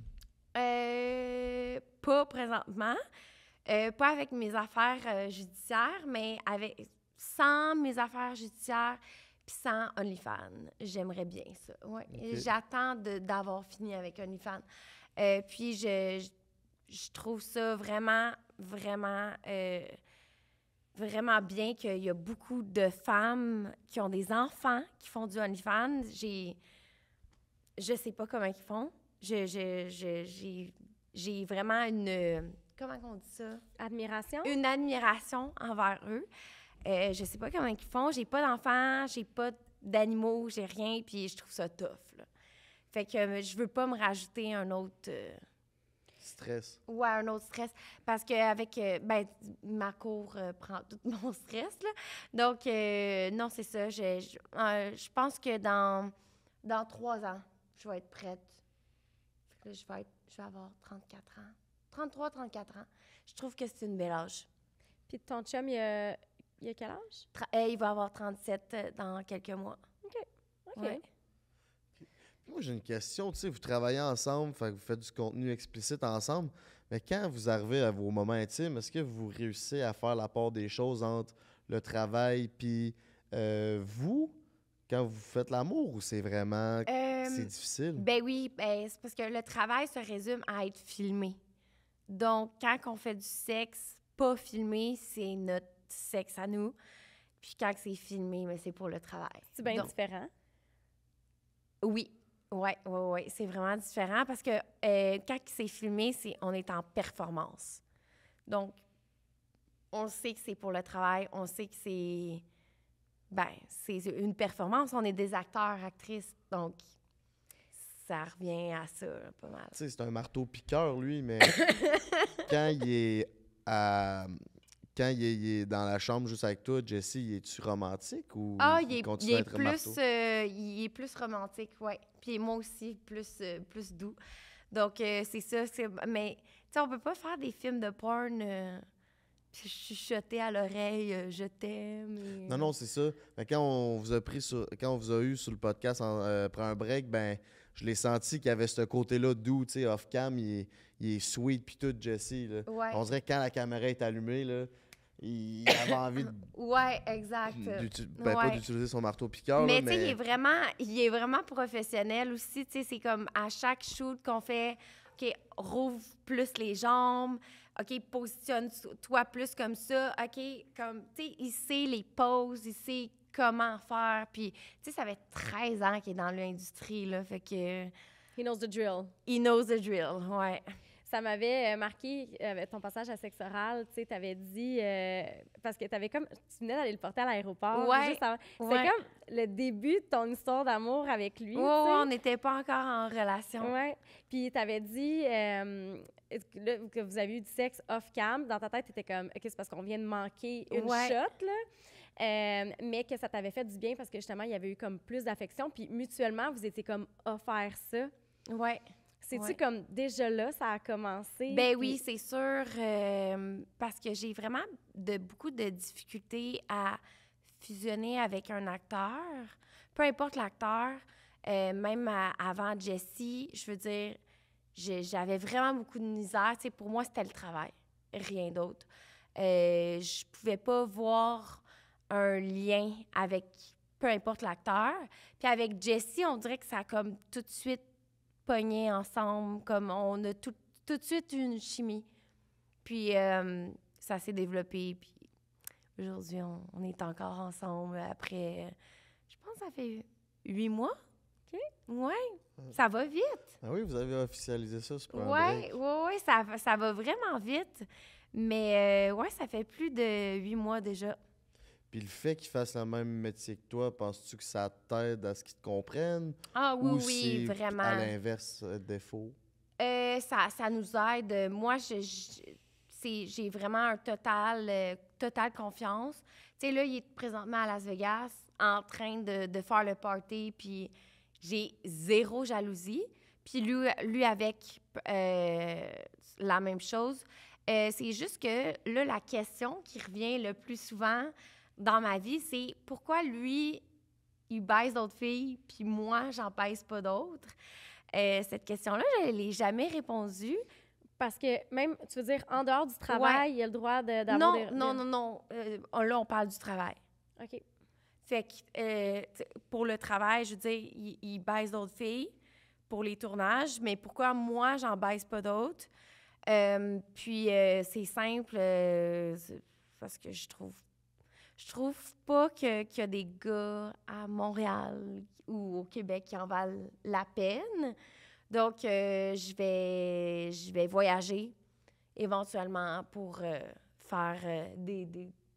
Euh, pas présentement. Euh, pas avec mes affaires euh, judiciaires, mais avec, sans mes affaires judiciaires puis sans OnlyFans. J'aimerais bien ça. Ouais. J'attends d'avoir fini avec OnlyFans. Euh, puis je, je, trouve ça vraiment, vraiment, vraiment bien qu'il y a beaucoup de femmes qui ont des enfants qui font du OnlyFans. J'ai, je sais pas comment ils font. j'ai vraiment une comment on dit ça? Admiration? Une admiration envers eux. Je euh, je sais pas comment ils font. J'ai pas d'enfants, j'ai pas d'animaux, j'ai rien, puis je trouve ça tough. Là. Fait que euh, je veux pas me rajouter un autre. Euh, stress. Ouais, un autre stress. Parce que avec, ben, ma cour prend tout mon stress, Donc, non, c'est ça. Je, je, pense que dans, dans trois ans, je vais être prête. je vais, je vais avoir 34 ans. 33, 34 ans. Je trouve que c'est une belle âge. Puis ton chum, il a, quel âge? Euh, il va avoir 37 euh, dans quelques mois. OK. OK. moi, j'ai une question. Tu sais, vous travaillez ensemble, fait que vous faites du contenu explicite ensemble, mais quand vous arrivez à vos moments intimes, est-ce que vous réussissez à faire la part des choses entre le travail puis euh, vous? quand vous faites l'amour ou c'est vraiment c'est difficile? Ben oui, ben, c'est parce que le travail se résume à être filmé. Donc, quand on fait du sexe pas filmé, c'est notre sexe à nous. Puis quand c'est filmé, mais ben, c'est pour le travail. C'est bien différent. Oui, oui, oui, oui. C'est vraiment différent parce que euh, quand c'est filmé, c'est on est en performance. Donc, on sait que c'est pour le travail, on sait que c'est ben, c'est une performance, on est des acteurs, actrices. Donc, ça revient à ça, pas mal. Tu sais, c'est un marteau piqueur, lui, mais quand il est à euh, quand il est, dans la chambre juste avec toi, Jesse, es-tu romantique ou ah, il, est, plus, euh, il est plus romantique, oui. Puis moi aussi, plus, euh, plus doux. Donc, c'est ça. Mais, tu sais, on peut pas faire des films de porn puis chuchoter à l'oreille je t'aime ». Non, non, c'est ça. quand on vous a pris sur, quand vous a eu sur le podcast en, après un break, ben je l'ai senti qu'il y avait ce côté-là doux, tu sais, off-cam, il, est sweet, puis tout, Jesse. Là. On dirait que quand la caméra est allumée, là, il avait envie de. Ouais, exact. Ben, pas d'utiliser son marteau piqueur. Mais, tu sais, il, est vraiment, il est vraiment professionnel aussi. Tu sais, c'est comme à chaque shoot qu'on fait, OK, rouvre plus les jambes, OK, positionne-toi plus comme ça, OK, comme, tu sais, il sait les poses, il sait comment faire. Puis, tu sais, ça fait 13 ans qu'il est dans l'industrie, là, fait que... He knows the drill. He knows the drill, ouais. Ça m'avait euh, marqué euh, ton passage à sexe oral, tu sais, t'avais dit euh, parce que t'avais comme tu venais d'aller le porter à l'aéroport. Ouais. C'est comme le début de ton histoire d'amour avec lui. Ouais, on n'était pas encore en relation. Ouais. Puis t'avais dit que, vous avez eu du sexe off cam. Dans ta tête, étais comme ok, c'est parce qu'on vient de manquer une shot là. Euh, mais que ça t'avait fait du bien parce que justement, il y avait eu comme plus d'affection. Puis mutuellement, vous étiez comme offert ça. Ouais. C'est-tu comme déjà là, ça a commencé? Ben oui, c'est sûr, euh, parce que j'ai vraiment de, beaucoup de difficultés à fusionner avec un acteur. Peu importe l'acteur, euh, même avant Jessie, je veux dire, j'avais vraiment beaucoup de misère. sais, pour moi, c'était le travail, rien d'autre. je pouvais pas voir un lien avec peu importe l'acteur. Puis avec Jesse on dirait que ça a comme tout de suite pogné ensemble, comme on a tout, de suite une chimie. Puis euh, ça s'est développé, puis aujourd'hui, on, est encore ensemble après, je pense ça fait huit mois. ça va vite. Ah oui, vous avez officialisé ça, je Oui, ça, va vraiment vite. Mais euh, ouais, ça fait plus de huit mois déjà. Puis le fait qu'il fasse le même métier que toi, penses-tu que ça t'aide à ce qu'il te comprenne? Ah oui, oui, vraiment. À l'inverse, euh, défaut? Euh, ça, ça nous aide. Moi, je, j'ai vraiment un total, euh, totale confiance. Tu sais, là, il est présentement à Las Vegas en train de, faire le party, puis j'ai zéro jalousie. Puis lui, lui avec la même chose. c'est juste que là, la question qui revient le plus souvent, dans ma vie, c'est pourquoi lui, il baise d'autres filles, puis moi, j'en baise pas d'autres. et euh, cette question-là, je ne l'ai jamais répondue. Parce que même, tu veux dire, en dehors du travail, il a le droit d'avoir non, des... non, non, non, euh, oh, là, on parle du travail. OK. Fait que euh, pour le travail, je veux dire, il, il baise d'autres filles pour les tournages, mais pourquoi moi, j'en baise pas d'autres? puis c'est simple, parce que je trouve je trouve pas qu'il y a des gars à Montréal ou au Québec qui en valent la peine. Donc, euh, je, vais, je vais voyager éventuellement pour euh, faire euh, des,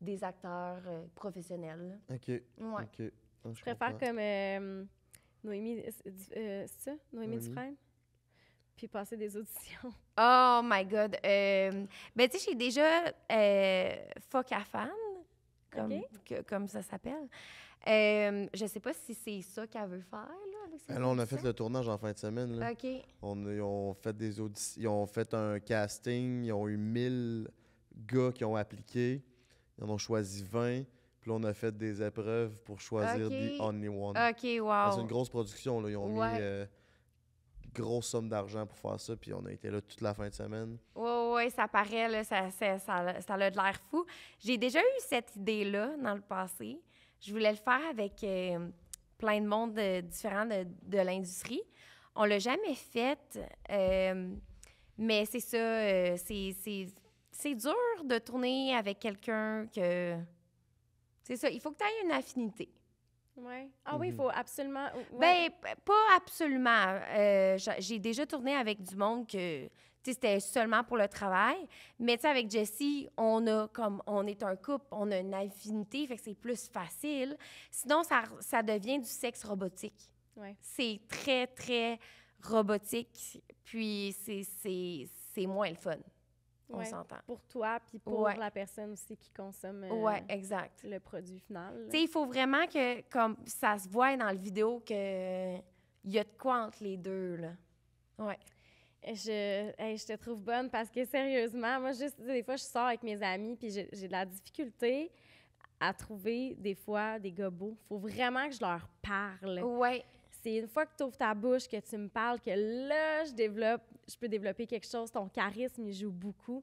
des, acteurs professionnels. OK. Ouais. Ah, je, préfère comme Noémie, c'est ça? Noémie, Dufresne? Puis passer des auditions. Oh my God. ben, tu sais, j'ai déjà Fuck à comme, comme ça s'appelle. Euh, je sais pas si c'est ça qu'elle veut faire. Là, Alors, ben on a fait le tournage en fin de semaine. Là. On, ils, ont fait des ils ont fait un casting. Ils ont eu 1000 gars qui ont appliqué. Ils en ont choisi 20. Puis on a fait des épreuves pour choisir des The Only One. C'est une grosse production. Là. Ils ont mis. Euh, grosse somme d'argent pour faire ça, puis on a été là toute la fin de semaine. Oui, oui, ça paraît, là, ça, ça a de l'air fou. J'ai déjà eu cette idée-là dans le passé. Je voulais le faire avec euh, plein de monde différents euh, différent de, de l'industrie. On l'a jamais fait, euh, mais c'est ça, c'est dur de tourner avec quelqu'un que... C'est ça, il faut que tu aies une affinité. Ouais. Ah oui, il mm-hmm. faut absolument. Ben, pas absolument. Euh, j'ai déjà tourné avec du monde que c'était seulement pour le travail. Mais tu sais, avec Jessie, on a comme on est un couple, on a une affinité, fait que c'est plus facile. Sinon, ça, ça devient du sexe robotique. Ouais. C'est très, très robotique. Puis c'est moins le fun on s'entend. Pour toi, puis pour la personne aussi qui consomme euh, ouais, exact. le produit final. Tu sais, il faut vraiment que, comme ça se voit dans la vidéo, que y a de quoi entre les deux, là. Ouais. Je, je te trouve bonne parce que sérieusement, moi, juste des fois, je sors avec mes amis, puis j'ai de la difficulté à trouver des fois des gobos. Faut vraiment que je leur parle. Ouais c'est une fois que tu ouvres ta bouche, que tu me parles, que là, je développe, je peux développer quelque chose. Ton charisme, il joue beaucoup.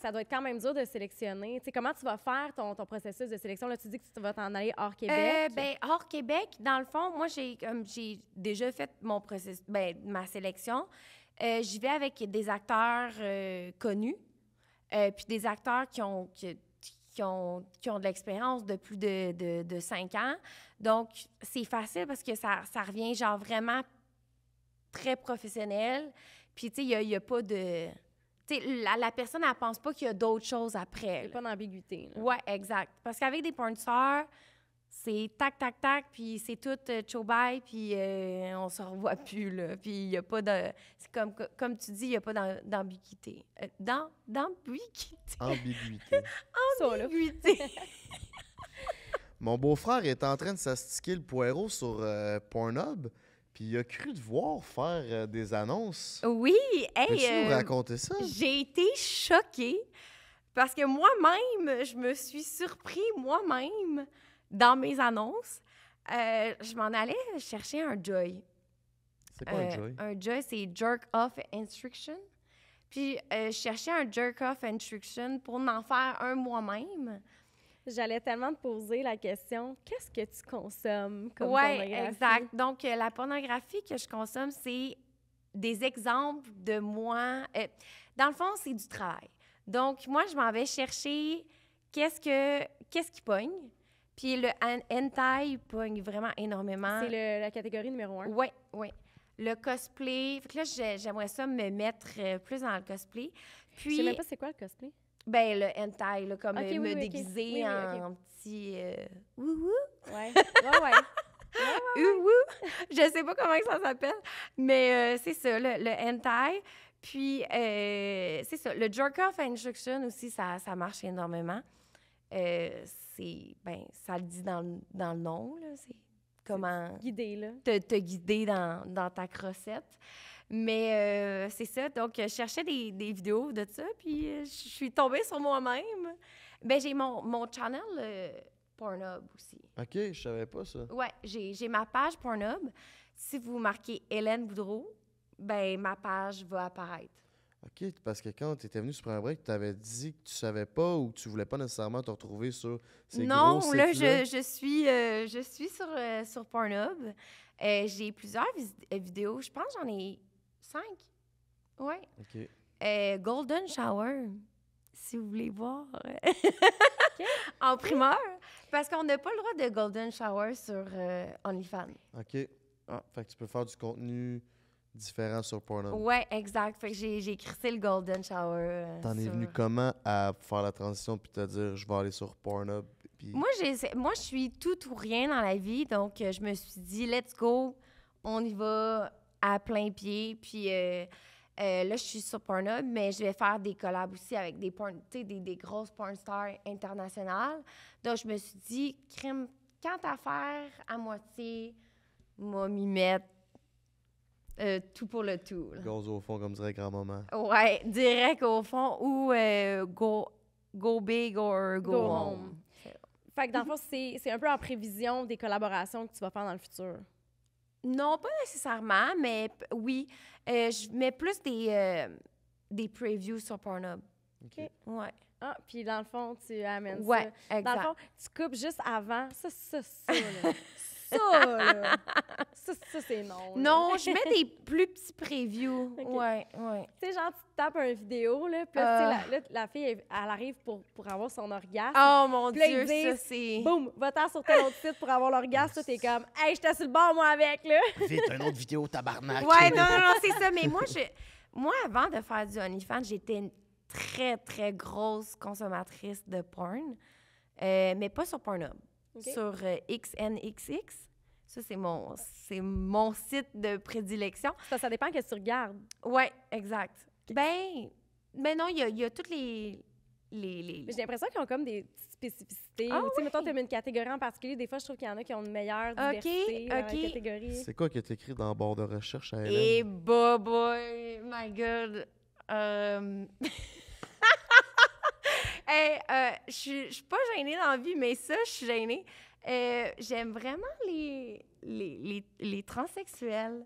ça doit être quand même dur de sélectionner. comment tu vas faire ton, ton, processus de sélection? Là, tu dis que tu vas t'en aller hors Québec. Euh, ben, hors Québec, dans le fond, moi, j'ai comme j'ai déjà fait mon processus, ben, ma sélection. Euh, j'y vais avec des acteurs euh, connus, puis des acteurs qui ont qui ont, de l'expérience de plus de, de, 5 ans. Donc, c'est facile parce que ça, revient genre vraiment très professionnel. Puis, tu sais, il n'y a, pas de... Tu sais, la, personne, elle pense pas qu'il y a d'autres choses après. Il n'y a pas d'ambiguïté. Oui, exact. Parce qu'avec des pointeurs, c'est tac, tac, tac, puis c'est tout euh, bye puis on euh, on se revoit plus, là. Puis il n'y a pas de... C'est comme, comme tu dis, il n'y a pas d'ambiguïté. Euh, dans, d'ambiguïté. Ambiguïté. ambiguïté. Mon beau-frère est en train de s'astiquer le poireau sur euh, Pornhub, puis il a cru voir faire des annonces. Oui, tu nous raconter ça? J'ai été choquée, parce que moi-même, je me suis surpris moi-même dans mes annonces, euh, je m'en allais chercher un joy. C'est quoi un euh, joy? Un joy, c'est jerk off instruction. Puis euh, je cherchais un jerk off instruction pour en faire un moi-même. J'allais tellement te poser la question, qu'est-ce que tu consommes comme ouais, exact. Donc, euh, la pornographie que je consomme, c'est des exemples de moi. dans le fond, c'est du travail. Donc, moi, je m'en vais chercher qu'est-ce, que, qu'est-ce qui pogne, puis le hentai pogne vraiment énormément. C'est la catégorie numéro un. Oui, oui. Le cosplay. Fait que là, j'aimerais ça me mettre euh, plus dans le cosplay. Puis, je sais même pas c'est quoi le cosplay. Ben, le hentai, comme euh, me déguiser en petit. Euh, wouhou! Ouais, ouais, ouais. ouais, ouais, Je sais pas comment ça s'appelle, mais c'est ça, le, le, hentai. Puis, c'est ça, le jerk-off instruction aussi, ça, ça marche énormément. Euh, c'est, ben, ça le dit dans, dans le nom, là, c'est comment guider, là. Te, te, guider dans, dans ta recette. Mais euh, c'est ça, donc je cherchais des, des vidéos de ça, puis euh, je suis tombée sur moi-même. Ben, j'ai mon, mon channel Pornhub aussi. OK, je savais pas ça. Ouais, j'ai, j'ai ma page Pornhub. Si vous marquez Hélène Boudreau, ben ma page va apparaître. OK, parce que quand tu étais venu sur premier break, tu avais dit que tu savais pas ou que tu voulais pas nécessairement te retrouver sur ces Non, là, -là. Je, je, suis, euh, je suis sur, euh, sur Pornhub. Euh, j'ai plusieurs vidéos. Je pense j'en ai cinq. Oui. OK. Golden Shower, si vous voulez voir. En primeur. Parce qu'on n'a pas le droit de Golden Shower sur OnlyFans. OK. Ah, fait tu peux faire du contenu différent sur Pornhub. Ouais, exact. Fait que j'ai crissé le Golden Shower. Euh, T'en es venu comment à faire la transition puis te dire je vais aller sur Pornhub? Puis... Moi, moi, je suis tout ou rien dans la vie. Donc, euh, je me suis dit, let's go, on y va à plein pied. Puis euh, là, je suis sur Pornhub, mais je vais faire des collabs aussi avec des, des, grosses porn internationales. Donc, je me suis dit, crime, quant à faire à moitié, moi m'y mettre euh, tout pour le tout. Là. au fond, comme dirait grand-maman. Ouais, direct au fond ou euh, go, go big or go, home. Fait que dans le fond, c'est un peu en prévision des collaborations que tu vas faire dans le futur. Non, pas nécessairement, mais oui. Euh, je mets plus des, des previews sur Pornhub. OK. Ouais. Ah, puis dans le fond, tu amènes ouais, ça. Exact. Dans le fond, tu coupes juste avant. Ça, ça, ça. ça, ça, c'est non. Non, je mets des plus petits previews. Oui, Ouais, ouais. Tu sais, genre, tu tapes une vidéo, là, puis ah. la fille, elle, arrive pour, pour, avoir son orgasme. Oh mon Dieu, ça, c'est. Boum, va-t'en sur ton autre site pour avoir l'orgasme. Toi, t'es comme, hey, je sur le bord, moi, avec, là. Vite, une autre vidéo, tabarnak. Ouais, non, non, non, c'est ça. Mais moi, je. Moi, avant de faire du OnlyFans, j'étais une très, très grosse consommatrice de porn, euh, mais pas sur Pornhub sur XNXX. Euh, ça, c'est mon, c'est mon site de prédilection. Ça, ça dépend que tu regardes. Oui, exact. Ben, ben non, il y a, toutes les, les, les... J'ai l'impression qu'ils ont comme des spécificités. Ah, ou, tu sais, une catégorie en particulier. Des fois, je trouve qu'il y en a qui ont une meilleure diversité euh, OK, catégorie. C'est quoi qui est écrit dans le bord de recherche à elle Et eh, boy, my God. Euh... Euh, je euh, je suis pas gênée dans la vie, mais ça, je suis gênée. Euh, j'aime vraiment les, les, les, transsexuels.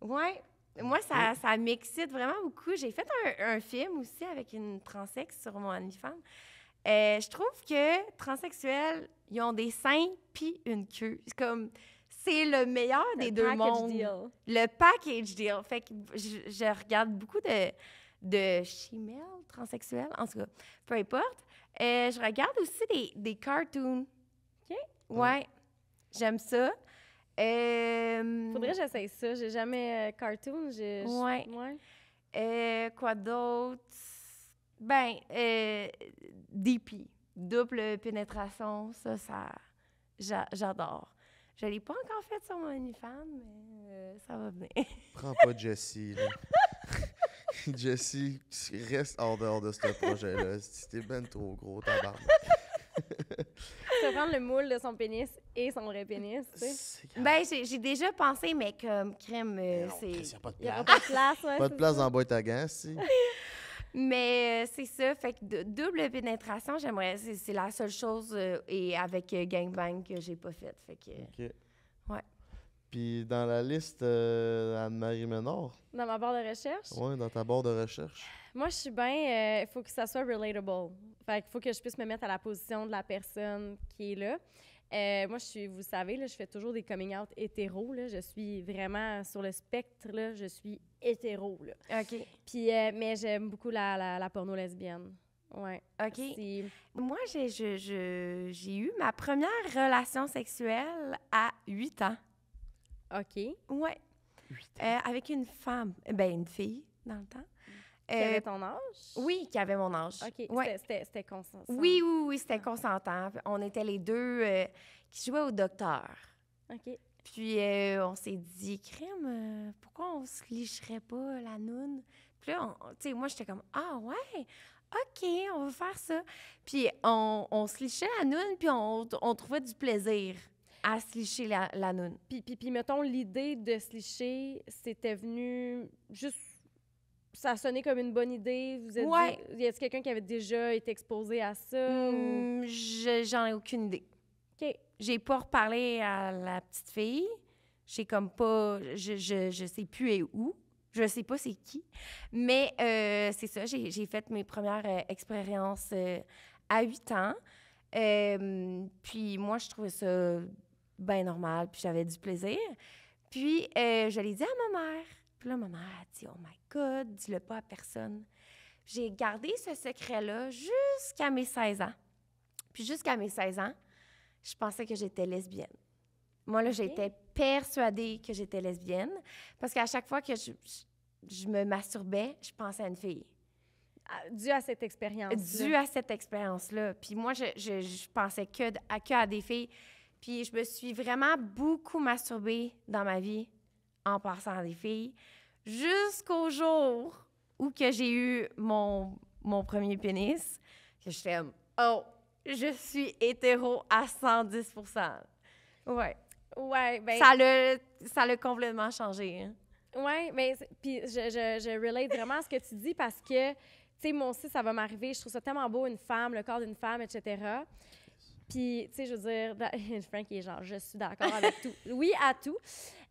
Ouais. Moi, ça, ça m'excite vraiment beaucoup. J'ai fait un, film aussi avec une transsexe sur mon ami Euh, je trouve que transsexuels, ils ont des seins puis une queue. C'est comme c'est le meilleur des deux mondes. Le package deal. Fait que je, je regarde beaucoup de de chimelle transsexuelle, en tout cas, peu importe. Euh, je regarde aussi des, des cartoons. OK. Ouais, j'aime ça. Euh, Faudrait que j'essaye ça. J'ai jamais euh, cartoon. J'ai, ouais. Euh, quoi d'autre? Ben, DP, double pénétration, ça, ça, j'adore. Je l'ai pas encore fait sur mon uniforme, mais ça va venir. Prends pas Jessie. Jesse, restes hors dehors de ce projet-là. C'était ben trop gros, ta barbe. vas prendre le moule de son pénis et son vrai pénis, Ben, j'ai déjà pensé, mais comme crème, euh, c'est. Il n'y a pas de place. pas de place, dans la boîte à gants, si. Mais euh, c'est ça, fait que double pénétration, j'aimerais, c'est la seule chose euh, et avec Gangbang que j'ai pas faite, fait que. Puis dans la liste euh, Anne-Marie Ménard. Dans ma barre de recherche? Oui, dans ta barre de recherche. Moi, je suis bien. Euh, il faut que ça soit relatable. Fait qu'il faut que je puisse me mettre à la position de la personne qui est là. Euh, moi, je suis, vous savez, là, je fais toujours des coming out hétéros. Là. Je suis vraiment sur le spectre. Là. Je suis hétéro. OK. Puis, mais j'aime beaucoup la, la, porno lesbienne. Ouais. OK. Moi, j'ai, j'ai eu ma première relation sexuelle à 8 ans. OK. Ouais. Euh, avec une femme, eh ben une fille dans le temps. Qui avait euh, ton âge? Oui, qui avait mon âge. OK, c'était consentant. Oui, oui, oui, c'était ah. consentant. On était les deux euh, qui jouaient au docteur. OK. Puis on s'est dit, crème, pourquoi on se licherait pas la noune? Puis là, tu sais, moi, j'étais comme, ah ouais, OK, on va faire ça. Puis on, se lichait la noune, puis on, on trouvait du plaisir à se la, la Puis, puis, mettons, l'idée de se c'était venu juste. Ça sonnait comme une bonne idée. Vous êtes ouais. dit, y a quelqu'un qui avait déjà été exposé à ça? Hmm, j'en ai aucune idée. OK. J'ai pas reparlé à la petite fille. J'ai comme pas. Je, je, je sais plus et où. Je sais pas c'est qui. Mais euh, c'est ça, j'ai fait mes premières euh, expériences euh, à 8 ans. puis moi, je trouvais ça ben normal, puis j'avais du plaisir. Puis euh, je l'ai dit à ma mère. Puis là, ma mère a dit Oh my God, dis-le pas à personne. J'ai gardé ce secret-là jusqu'à mes 16 ans. Puis jusqu'à mes 16 ans, je pensais que j'étais lesbienne. Moi, là, j'étais persuadée que j'étais lesbienne parce qu'à chaque fois que je, je, me masturbais, je pensais à une fille. Ah, dû à cette expérience. Dû à cette expérience-là. Puis moi, je, je pensais que que à des filles. Puis je me suis vraiment beaucoup masturbée dans ma vie en passant des filles jusqu'au jour où que j'ai eu mon, mon premier pénis, que je fais oh, je suis hétéro à 110 Ouais. Ouais, ben, ça l'a ça l'a complètement changé. Oui, hein. Ouais, mais puis je, je, je relate vraiment à ce que tu dis parce que tu sais mon aussi ça va m'arriver, je trouve ça tellement beau une femme, le corps d'une femme, etc. Puis, tu sais, je veux dire, Frank est genre, je suis d'accord avec tout. Oui, à tout.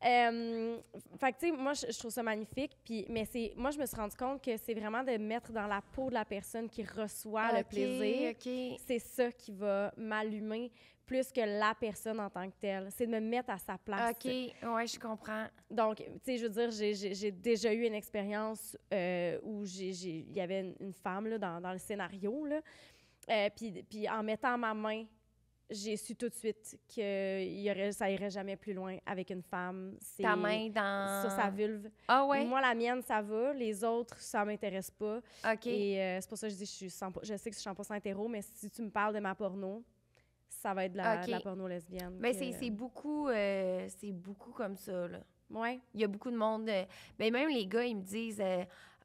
Euh, fait que, tu sais, moi, je, trouve ça magnifique. Puis, mais c'est, moi, je me suis rendu compte que c'est vraiment de mettre dans la peau de la personne qui reçoit le plaisir. OK. C'est ça qui va m'allumer plus que la personne en tant que telle. C'est de me mettre à sa place. OK, ouais, je comprends. Donc, tu sais, je veux dire, j'ai déjà eu une expérience euh, où il y avait une, femme là, dans, le scénario, euh, puis, en mettant ma main j'ai su tout de suite que y aurait, ça irait jamais plus loin avec une femme. Ta main dans... Sur sa vulve. Ah ouais? Moi, la mienne, ça va. Les autres, ça m'intéresse pas. OK. Et euh, c'est pour ça que je dis je suis je sais que je suis 100% hétéro, mais si tu me parles de ma porno, ça va être de la, porno lesbienne. Mais ben, c'est beaucoup, euh, c'est beaucoup comme ça, là. Il y a beaucoup de monde... mais euh, ben, même les gars, ils me disent...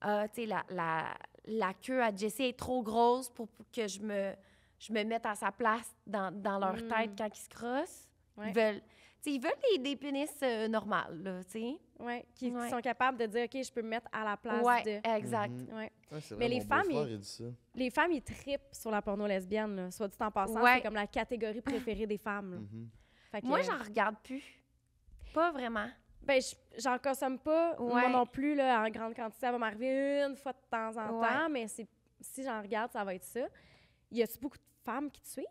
ah, tu sais, la, la, la queue à Jessie est trop grosse pour que je me je me mets à sa place dans, dans leur mm. tête quand ils se crossent. Ils veulent. ils veulent des, pénis euh, normales, tu sais. qui, sont capables de dire, OK, je peux me mettre à la place ouais, exact. Mhm. Mais les femmes, ils, les femmes, ils tripent sur la porno lesbienne, soit dit en passant, c'est comme la catégorie préférée des femmes. Mhm. Moi, j'en regarde plus. Pas vraiment. Ben, j'en consomme pas, moi non plus, là, en grande quantité. Ça va m'arriver une fois de temps en temps, mais si j'en regarde, ça va être ça. Y a-tu beaucoup de femmes qui te suivent?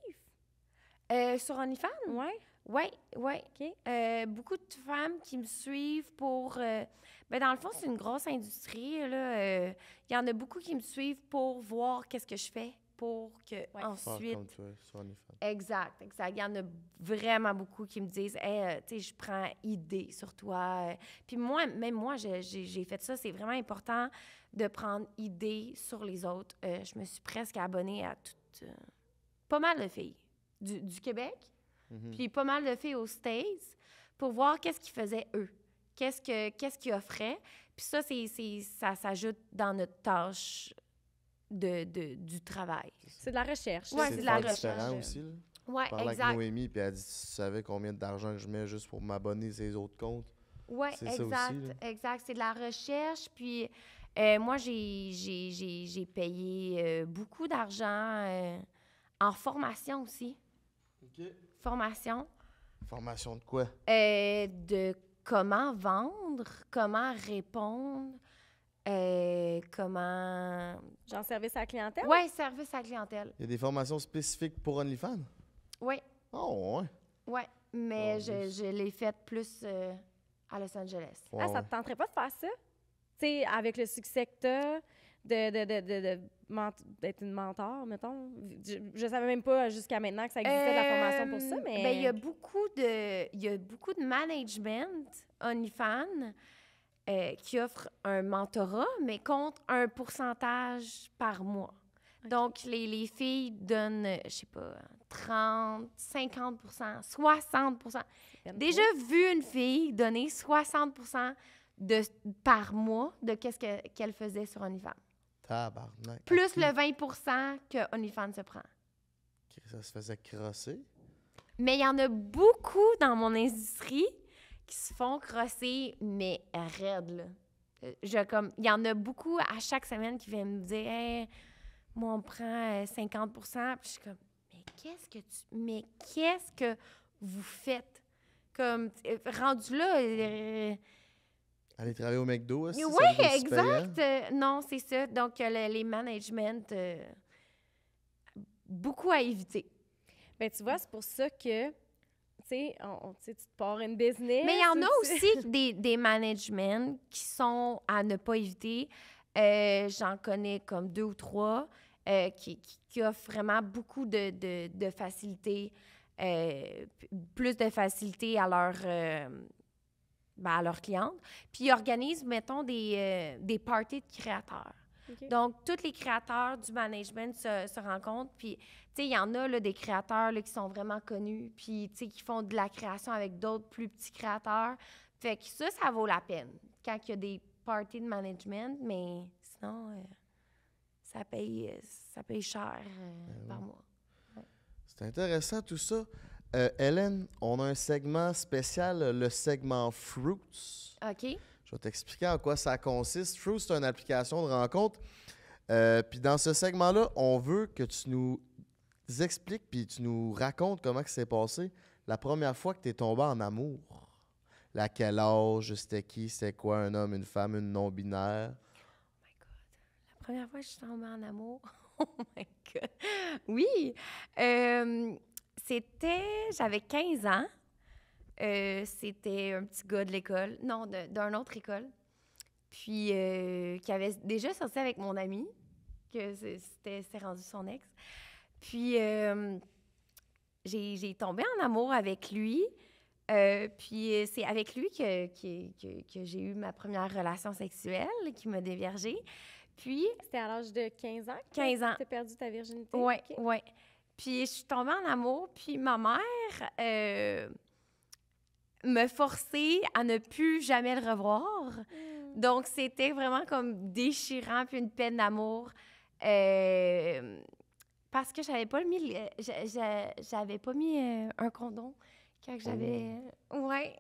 Euh, sur OnlyFans? Oui. Oui, oui. Euh, beaucoup de femmes qui me suivent pour. Euh, ben, dans le fond, c'est une grosse industrie. Il y en a beaucoup qui me suivent pour voir qu'est-ce que je fais pour que ensuite. Exact, exact. Il y en a vraiment beaucoup qui me disent hey, tu sais, je prends idée sur toi. Puis moi, même moi, j'ai fait ça. C'est vraiment important de prendre idée sur les autres. je me suis presque abonnée à toutes pas mal de filles du, Québec, mhm. puis pas mal de filles aux States, pour voir qu'est-ce qu'ils faisaient eux, qu'est-ce qu'ils offraient. Puis ça, ça s'ajoute dans notre tâche de, du travail. C'est de la recherche. Oui, c'est de, la recherche. aussi, là. Ouais, exact. Noémie, puis elle dit Tu savais combien d'argent je mets juste pour m'abonner ces autres comptes Oui, exact. exact. C'est de la recherche. Puis euh, moi, j'ai payé euh, beaucoup d'argent. Euh, en formation aussi. OK. Formation. Formation de quoi? Euh, de comment vendre, comment répondre, euh, comment. Genre service à la clientèle? Oui, service à la clientèle. Il y a des formations spécifiques pour OnlyFans? Oui. Oh, ouais. Oui, mais ah, je, l'ai faite plus euh, à Los Angeles. Ah, ça ne te tenterait pas de faire ça? Tu sais, avec le succès que tu de, de, de, de d'être une mentor, mettons? Je ne savais même pas jusqu'à maintenant que ça existait la formation pour ça, euh, mais... Ben, il y a beaucoup de, il y a beaucoup de management ONIFAN euh, qui offre un mentorat, mais contre un pourcentage par mois. Donc, les, les, filles donnent, euh, je sais pas, 30, 50 60 Déjà vu une fille donner 60 de, par mois de qu'est-ce qu'elle faisait sur ONIFAN. Plus le 20 que OnlyFans se prend. Ça se faisait crosser. Mais il y en a beaucoup dans mon industrie qui se font crosser, mais raide. Euh, je, comme, il y en a beaucoup à chaque semaine qui viennent me dire moi, on prend 50 euh, Puis je suis comme Mais qu'est-ce que tu. Mais qu'est-ce que vous faites? Comme, euh, rendu là. Aller travailler au McDo, aussi, hein, Oui, exact. Euh, non, c'est ça. Donc, euh, les managements, euh, beaucoup à éviter. Bien, tu vois, c'est pour ça que, tu sais, tu te pars une business. Mais il y en a aussi des, des managements qui sont à ne pas éviter. J'en connais comme deux ou trois qui, qui, offrent vraiment beaucoup de, de, de facilité, plus de facilité à leur ben, à leurs clientes. Puis ils organisent, mettons, des, euh, des parties de créateurs. Donc, tous les créateurs du management se, rencontrent. Puis, tu sais, il y en a là, des créateurs là, qui sont vraiment connus, puis, tu sais, qui font de la création avec d'autres plus petits créateurs. Fait que ça, ça vaut la peine quand il y a des parties de management, mais sinon, euh, ça, paye, euh, ça paye cher ben par mois. C'est intéressant tout ça. Euh, Hélène, on a un segment spécial, le segment Fruits. OK. Je vais t'expliquer en quoi ça consiste. Fruits, c'est une application de rencontre. Euh, puis dans ce segment-là, on veut que tu nous expliques puis tu nous racontes comment que s'est passé la première fois que tu es tombé en amour. À quel âge, c'était qui, c'était quoi, un homme, une femme, une non-binaire. Oh my God. La première fois que je suis tombée en amour. Oh my God. Oui. Euh c'était, j'avais 15 ans. Euh, c'était un petit gars de l'école, non, d'une autre école, puis euh, qui avait déjà sorti avec mon ami, que c'était rendu son ex. Puis euh, j'ai tombé en amour avec lui. puis c'est avec lui que, que, que, que j'ai eu ma première relation sexuelle qui m'a dévergée. Puis. C'était à l'âge de 15 ans? 15 ans. Tu as perdu ta virginité? Oui, oui. Puis je suis tombée en amour, puis ma mère euh, me forçait à ne plus jamais le revoir. Mm. Donc c'était vraiment comme déchirant, puis une peine d'amour. Euh, parce que j'avais pas mis, j'avais pas mis euh, un condom quand j'avais, oh. ouais.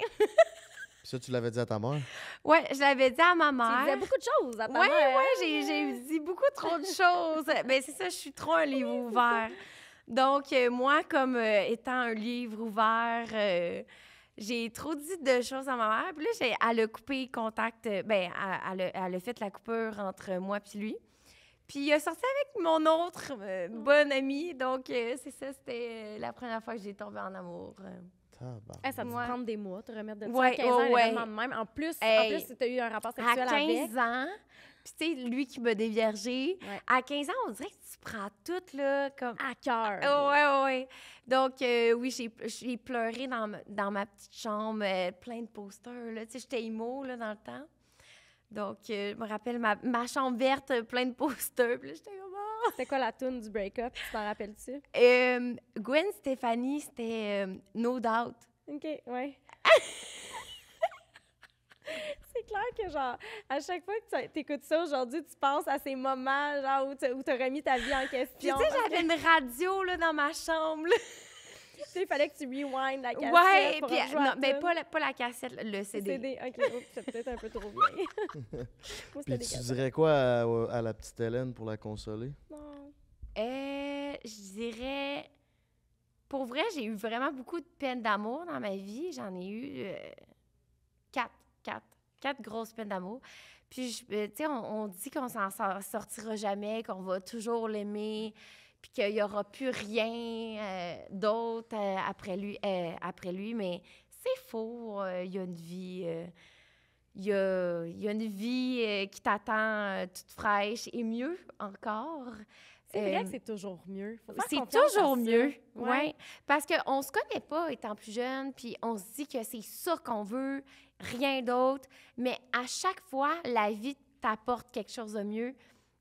Ça, tu l'avais dit à ta mère? Oui, je l'avais dit à ma mère. Tu disais beaucoup de choses à ta mère. Oui, oui, j'ai dit beaucoup trop de choses. Mais ben, c'est ça, je suis trop un livre ouvert. Donc, euh, moi, comme euh, étant un livre ouvert, euh, j'ai trop dit de choses à ma mère. Puis là, j'ai, elle a coupé contact, ben, elle, a, fait la coupure entre moi puis lui. Puis il a sorti avec mon autre oh. bonne amie. Donc, c'est ça, c'était la première fois que j'ai tombé en amour. Eh, ça te prendre des mois, te remettre de ça. Ouais, à 15 ans, oh, même. En plus, en plus tu as eu un rapport sexuel À 15 ans, puis, tu sais, lui qui m'a déviergée. À 15 ans, on dirait que tu prends tout, là, comme. À cœur. Ah, ouais, ouais. Donc, euh, oui, j'ai pleuré dans, ma, dans ma petite chambre, euh, plein de posters, là. Tu sais, j'étais immo là, dans le temps. Donc, euh, je me rappelle ma, chambre verte, plein de posters. Puis j'étais comme. Ah! C'était quoi la tune du break-up? Tu t'en rappelles-tu? Gwen Stéphanie, c'était No Doubt. OK, ouais. c'est clair que, genre, à chaque fois que tu écoutes ça aujourd'hui, tu penses à ces moments, genre, où tu as remis ta vie en question. tu sais, j'avais une radio, là, dans ma chambre, Tu sais, il fallait que tu rewind la cassette. Ouais, puis, non, mais pas la, cassette, le CD. Le CD, ok, oh, c'est peut-être un peu trop bien. puis tu dirais quoi à, la petite Hélène pour la consoler? Non. Euh, je dirais pour vrai, j'ai eu vraiment beaucoup de peine d'amour dans ma vie. J'en ai eu. Euh, quatre grosses peines d'amour. Puis, euh, tu sais, on, dit qu'on s'en sortira jamais, qu'on va toujours l'aimer, puis qu'il n'y aura plus rien euh, d'autre euh, après, lui, après lui, mais c'est faux. Il y a une vie. il y, a, une vie qui t'attend toute fraîche et mieux encore. C'est vrai que c'est toujours mieux. C'est toujours mieux, oui. Ouais. Parce qu'on ne se connaît pas étant plus jeune, puis on se dit que c'est ça qu'on veut rien d'autre. Mais à chaque fois, la vie t'apporte quelque chose de mieux.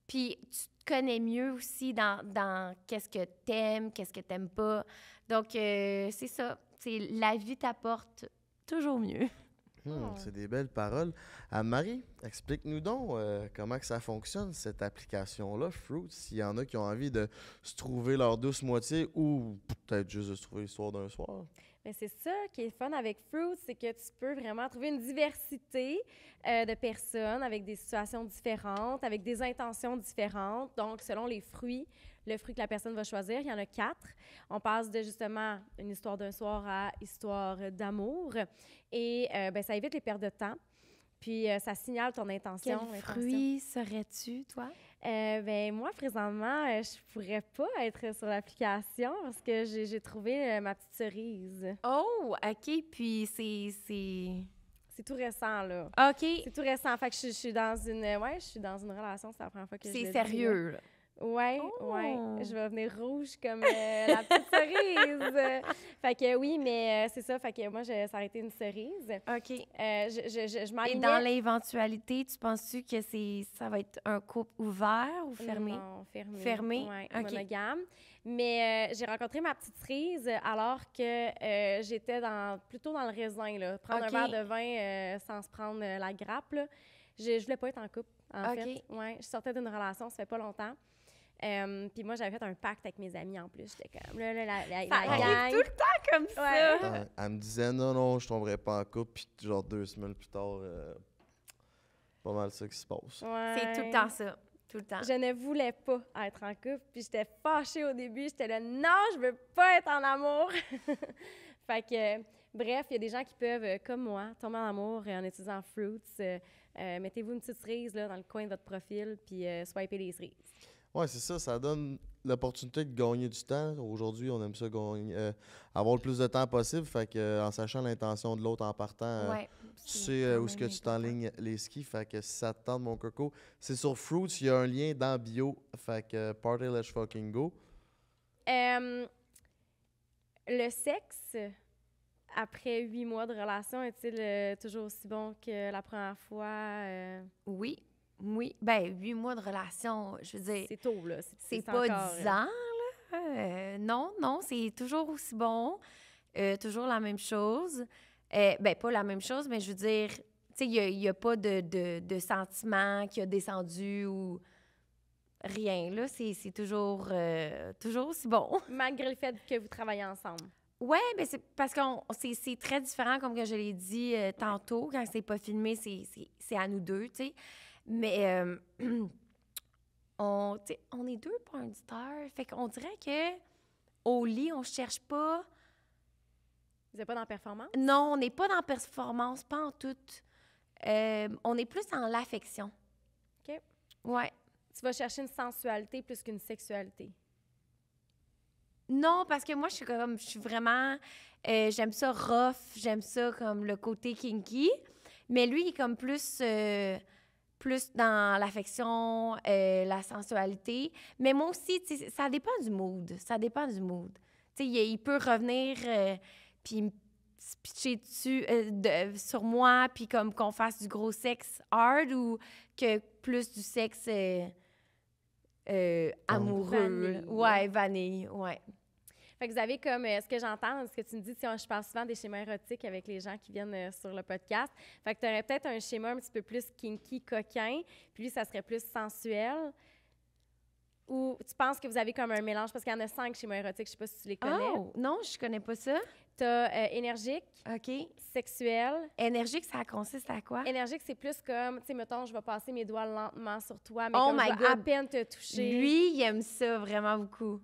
Puis tu te connais mieux aussi dans, qu'est-ce que t'aimes, qu'est-ce que t'aimes pas. Donc, euh, c'est ça. C'est, la vie t'apporte toujours mieux. Hmm, oh. c'est des belles paroles. à marie explique-nous donc euh, comment que ça fonctionne, cette application-là, Fruit, s'il y en a qui ont envie de se trouver leur douce moitié ou peut-être juste de se trouver l'histoire d'un soir c'est ça qui est fun avec Fruit, c'est que tu peux vraiment trouver une diversité euh, de personnes avec des situations différentes, avec des intentions différentes. Donc, selon les fruits, le fruit que la personne va choisir, il y en a quatre. On passe de justement une histoire d'un soir à histoire d'amour. Et euh, ben, ça évite les pertes de temps. Puis euh, ça signale ton intention. Quel fruit serais-tu, toi? Euh, ben, moi, présentement, euh, je pourrais pas être sur l'application parce que j'ai trouvé euh, ma petite cerise. Oh, OK. Puis c'est. C'est tout récent, là. OK. C'est tout récent. Fait que je, suis dans une. Ouais, je suis dans une relation, c'est la première fois que je. C'est sérieux, Ouais, oui. ouais. Oh! Je vais venir rouge comme euh, la petite cerise. fait que oui, mais euh, c'est ça. Fait que moi, j'ai ça a été une cerise. OK. Euh, je, je, je Et dans l'éventualité, tu penses-tu que c'est, ça va être un couple ouvert ou fermé? Non, fermé. Fermé, monogame. Mais euh, j'ai rencontré ma petite cerise alors que j'étais dans, plutôt dans le raisin. Là. Prendre un verre de vin sans se prendre la grappe. Là. Je, ne voulais pas être en couple, en Ouais, je sortais d'une relation, ça fait pas longtemps puis moi, j'avais fait un pacte avec mes amis en plus. J'étais comme, là, là, ça tout le temps comme ça! elle me disait, non, non, je tomberais pas en couple. Puis genre deux semaines plus tard, euh, pas mal ça qui se passe. C'est tout le temps ça. Tout le temps. Je ne voulais pas être en couple. Puis j'étais fâchée au début. J'étais là, non, je veux pas être en amour. fait que, bref, il y a des gens qui peuvent, euh, comme moi, tomber en amour euh, en utilisant Fruits. Mettez-vous une petite cerise là, dans le coin de votre profil, puis swipez les cerises. Oui, c'est ça. Ça donne l'opportunité de gagner du temps. Aujourd'hui, on aime ça gagner, euh, avoir le plus de temps possible. Fait que, euh, en sachant l'intention de l'autre en partant, euh, tu sais où est-ce que tu t'enlignes les skis. Fait que ça te tente, mon coco, c'est sur Fruits. Il y a un lien dans bio. Fait que party, let's fucking go. le sexe après huit mois de relation est-il toujours aussi bon que la première fois? Oui. Oui, ben huit mois de relation, je veux dire. C'est tôt, là. C'est pas dix euh, ans, là. Euh, non, non, c'est toujours aussi bon, euh, toujours la même chose. ben pas la même chose, mais je veux dire, tu sais, il n'y a, pas de, de, sentiment qui a descendu ou rien, là. C'est toujours, toujours aussi bon. Malgré le fait que vous travaillez ensemble. Oui, mais ben, c'est parce que c'est très différent, comme je l'ai dit tantôt. Quand c'est pas filmé, c'est à nous deux, tu sais. Mais euh, on, on est deux ponditeurs. Fait qu'on dirait que au lit, on cherche pas. Vous n'êtes pas dans la performance? Non, on n'est pas dans la performance, pas en tout. Euh, on est plus dans l'affection. OK. Ouais. Tu vas chercher une sensualité plus qu'une sexualité. Non, parce que moi, je suis comme, je suis vraiment, euh, j'aime ça rough, j'aime ça comme le côté kinky, mais lui, il est comme plus, plus dans l'affection, euh, la sensualité. Mais moi aussi, ça dépend du mood. Ça dépend du mood. il peut revenir, euh, puis se pitcher dessus, euh, de, sur moi, puis comme qu'on fasse du gros sexe hard ou que plus du sexe amoureux. Vanille. Ouais, vanille, ouais. Fait que vous avez comme est euh, ce que j'entends, ce que tu me dis, je parle souvent des schémas érotiques avec les gens qui viennent euh, sur le podcast. Fait que tu aurais peut-être un schéma un petit peu plus kinky, coquin, puis lui, ça serait plus sensuel. Ou tu penses que vous avez comme un mélange, parce qu'il y en a cinq schémas érotiques, je ne sais pas si tu les connais. Oh, non, je ne connais pas ça. Tu as euh, énergique, OK. sexuel. Énergique, ça consiste à quoi? Énergique, c'est plus comme, tu sais, mettons, je vais passer mes doigts lentement sur toi, mais oh comme je vais à peine te toucher. Lui, il aime ça vraiment beaucoup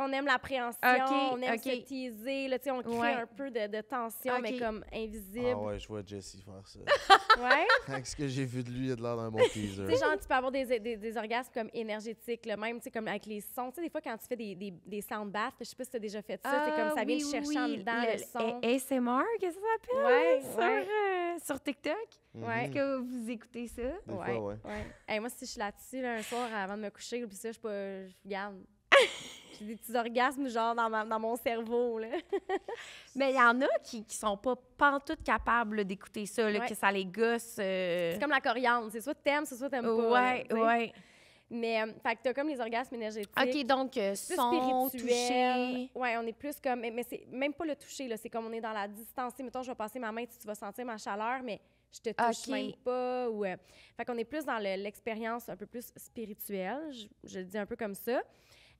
on aime l'appréhension, on aime okay. se teaser, on crée un peu de, de tension, mais comme invisible. Ah ouais, je vois Jesse faire ça. ouais? Avec ce que j'ai vu de lui, il a de l'air d'un bon teaser. tu sais, genre, tu peux avoir des, des, orgasmes comme énergétiques, même, tu sais, comme avec les sons. Tu sais, des fois, quand tu fais des, des, des sound baths, je sais pas si tu as déjà fait ça, c'est comme ah ça vient oui, chercher en dedans le, son. ASMR, qu'est-ce que ça s'appelle? Ouais, hein, sur, euh, sur TikTok? Mhm. que vous écoutez ça? Des ouais, fois, ouais. moi, si je suis là-dessus, un soir, avant de me coucher, puis ça, je, je garde. des petits orgasmes, genre, dans, dans mon cerveau, là. Mais il y en a qui, ne sont pas toutes capables d'écouter ça, là, que ça les gosse. Euh. C'est comme la coriandre, c'est soit t'aimes, soit t'aimes pas. Ouais, oui. ouais. Mais, euh, fait comme les orgasmes énergétiques. OK, donc, euh, son, toucher. Ouais, on est plus comme... Mais, c'est même pas le toucher, là. C'est comme on est dans la distance. Mettons, je vais passer ma main, tu, vas sentir ma chaleur, mais je te touche même pas. Ou, fait qu'on est plus dans l'expérience un peu plus spirituelle, je, je, le dis un peu comme ça.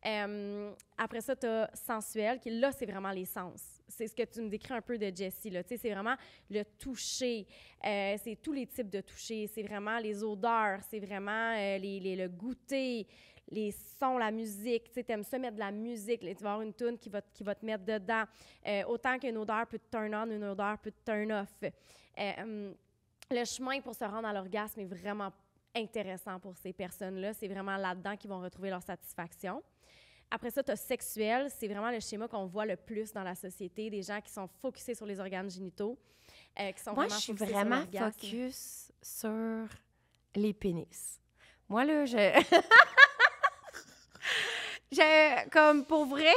Euh, après ça, tu as sensuel, qui là, c'est vraiment les sens. C'est ce que tu me décris un peu de Jessie. C'est vraiment le toucher, euh, c'est tous les types de toucher, c'est vraiment les odeurs, c'est vraiment euh, les, le goûter, les sons, la musique. Tu aimes ça mettre de la musique, tu vas avoir une tune qui va, qui va te mettre dedans. autant qu'une odeur peut te turn on, une odeur peut te turn off. Hum, le chemin pour se rendre à l'orgasme est vraiment intéressant pour ces personnes-là. C'est vraiment là-dedans qu'ils vont retrouver leur satisfaction. Après ça, tu as sexuel. C'est vraiment le schéma qu'on voit le plus dans la société, des gens qui sont focusés sur les organes génitaux. Euh, qui sont Moi, je suis vraiment focus sur les pénis. Moi, là, je. J'ai, Comme pour vrai.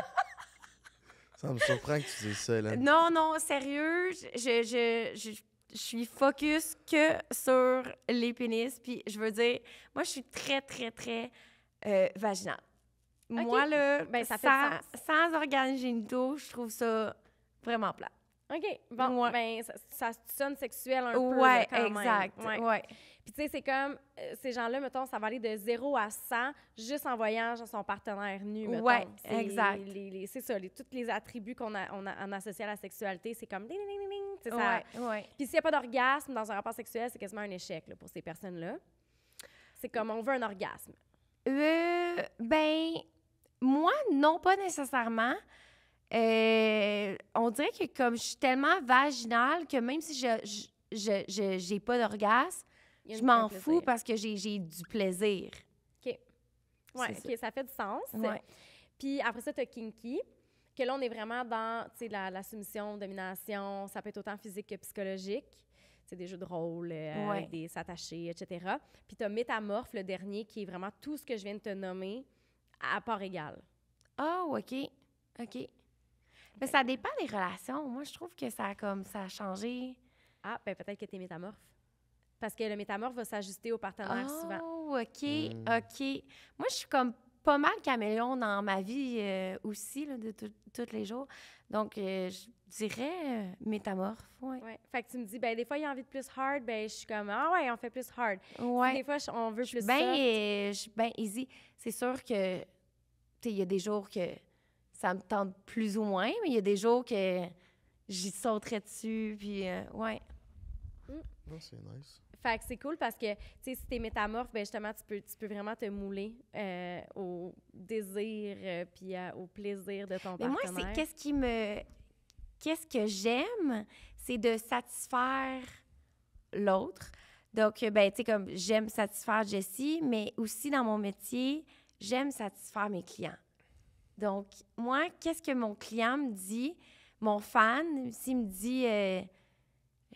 ça me surprend que tu dises ça, là. Non, non, sérieux. Je, je, je, je suis focus que sur les pénis. Puis, je veux dire, moi, je suis très, très, très euh, vaginale. Moi, là, ben, sans, fait organes génitaux, je trouve ça vraiment plat. OK. Bon, ben, ça, sonne sexuel un peu. quand Même. Ouais, exact. Ouais. Puis, tu sais, c'est comme euh, ces gens-là, mettons, ça va aller de 0 à 100 juste en voyant à son partenaire nu. Mettons. Ouais, exact. c'est ça, les, tous les attributs qu'on a, on associe à la sexualité, c'est comme ding, ding, ding, Puis, s'il n'y a pas d'orgasme dans un rapport sexuel, c'est quasiment un échec pour ces personnes-là. C'est comme on veut un orgasme. Euh, ben, moi, non, pas nécessairement. Euh, on dirait que comme je suis tellement vaginale que même si je n'ai pas d'orgasme, je m'en fous parce que j'ai du plaisir. OK. Ouais, okay, ça. fait du sens. Ouais. Puis après ça, tu as Kinky, que là, on est vraiment dans la, la soumission, domination. Ça peut être autant physique que psychologique. C'est des jeux de rôle, euh, s'attacher, etc. Puis tu as Métamorphe, le dernier, qui est vraiment tout ce que je viens de te nommer, à part égale. Oh, OK. OK. Mais ça dépend des relations. Moi, je trouve que ça a comme ça a changé. Ah, ben peut-être que tu es métamorphe. Parce que le métamorphe va s'ajuster au partenaire ah, souvent. Oh, OK, hmm. OK. Moi, je suis comme pas mal caméléon dans ma vie euh, aussi, là, de tous les jours. Donc, euh, je dirais euh, métamorphe, Fait que tu me dis, ben des fois, il a envie de plus hard, ben je suis comme, ah ouais, on fait plus hard. Des fois, on veut plus ben, ben easy. C'est sûr que il y a des jours que ça me tente plus ou moins, mais il y a des jours que j'y sauterais dessus, puis euh, ouais. Mm. c'est nice. c'est cool parce que, tu sais, si t'es métamorphe, ben justement, tu peux, tu peux vraiment te mouler euh, au désir et euh, puis au plaisir de ton partenaire. moi, c'est qu'est-ce qui me... Qu'est-ce que j'aime, c'est de satisfaire l'autre. Donc, ben, tu sais, comme j'aime satisfaire Jessie, mais aussi dans mon métier, j'aime satisfaire mes clients. Donc, moi, qu'est-ce que mon client me dit, mon fan, s'il me dit euh,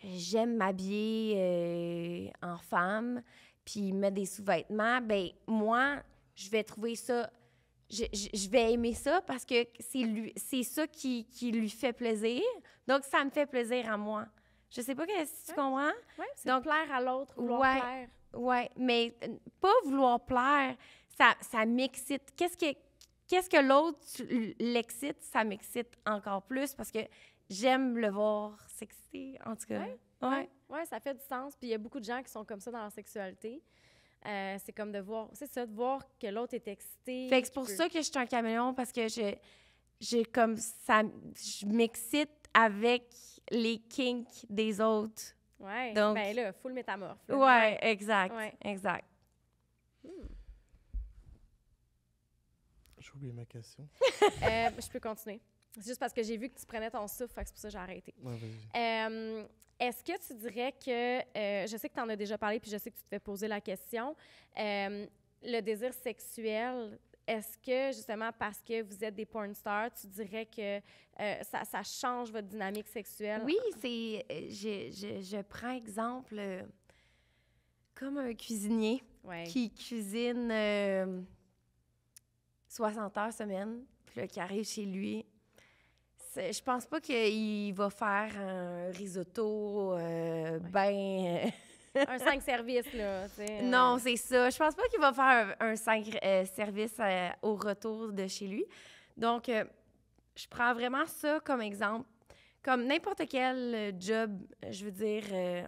j'aime m'habiller euh, en femme, puis mettre des sous-vêtements, ben moi, je vais trouver ça, je, vais aimer ça parce que c'est ça qui, lui fait plaisir. Donc, ça me fait plaisir à moi. Je sais pas si tu comprends. Donc plaire à l'autre, vouloir plaire. Oui, mais euh, pas vouloir plaire, ça, m'excite. Qu'est-ce que, qu'est-ce que l'autre l'excite, ça m'excite encore plus parce que j'aime le voir s'exciter, en tout cas. Ouais, ouais. ça fait du sens. Puis il y a beaucoup de gens qui sont comme ça dans leur sexualité. Euh, c'est comme de voir, c'est ça, de voir que l'autre est excité. Fait que c'est pour ça que je suis un caméléon parce que je, j'ai comme ça, je m'excite avec les kinks des autres. Ouais. Donc, ben là, full métamorphe. Ouais, exact, exact. Hmm. J'ai oublié ma question. Euh, je peux continuer. C'est juste parce que j'ai vu que tu prenais ton souffle, c'est pour ça que j'ai arrêté. Euh, est-ce que tu dirais que, euh, je sais que tu en as déjà parlé, puis je sais que tu te fais poser la question, le désir sexuel, est-ce que justement parce que vous êtes des porn stars, tu dirais que ça, change votre dynamique sexuelle? Oui, c'est. Je, je, je, prends exemple comme un cuisinier qui cuisine. 60 heures semaine, puis là, qui arrive chez lui. Je pense pas qu'il va faire un risotto ben... un cinq services, là. sais. Euh. Non, c'est ça. Je pense pas qu'il va faire un, cinq-service au retour de chez lui. Donc, je prends vraiment ça comme exemple. Comme n'importe quel job, je veux dire,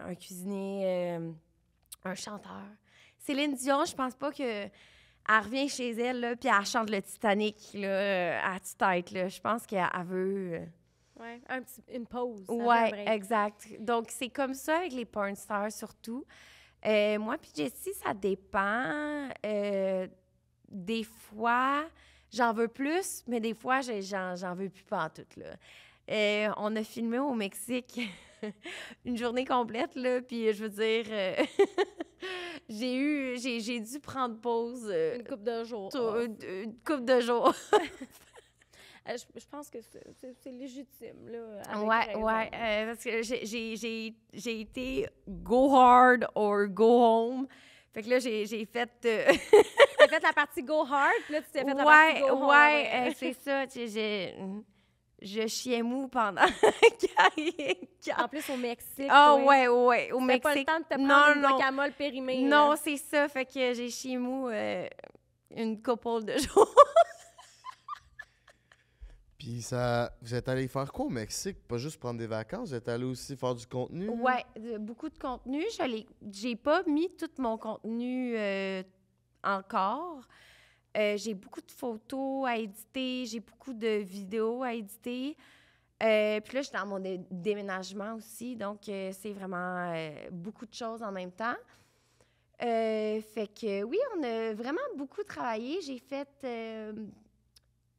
un cuisinier, un chanteur. Céline Dion, je pense pas que elle revient chez elle, là, puis elle chante le Titanic là, euh, à toute tête Je pense qu'elle veut. Euh, ouais, un petit, une pause. Ouais, exact. Donc, c'est comme ça avec les porn stars, surtout. Euh, moi, puis Jessie, ça dépend. des fois, j'en veux plus, mais des fois, j'en veux plus pas en tout. Là. on a filmé au Mexique une journée complète, là, puis je veux dire. j'ai dû prendre pause. Euh, une coupe de jours. Oh. Une, couple coupe de jours. Euh, je, pense que c'est légitime, là. Avec ouais, ouais. Euh, parce que j'ai été go hard or go home. Fait que là, j'ai fait. t'as fait la partie go hard, puis là, tu t'es fait la partie go home. Ouais, c'est ça. J'ai je chiais mou pendant En plus, au Mexique. Ah, ouais, ouais, au Mexique. pas le temps de te prendre non, une guacamole périmée. Non, c'est ça. Fait que j'ai chié mou euh, une couple de jours. Puis ça, vous êtes allé faire quoi au Mexique? Pas juste prendre des vacances, vous êtes allé aussi faire du contenu? Oui, beaucoup de contenu. Je j'ai pas mis tout mon contenu euh, encore. Euh, j'ai beaucoup de photos à éditer, j'ai beaucoup de vidéos à éditer. Euh, puis là, je suis dans mon déménagement aussi, donc euh, c'est vraiment beaucoup de choses en même temps. fait que oui, on a vraiment beaucoup travaillé. J'ai fait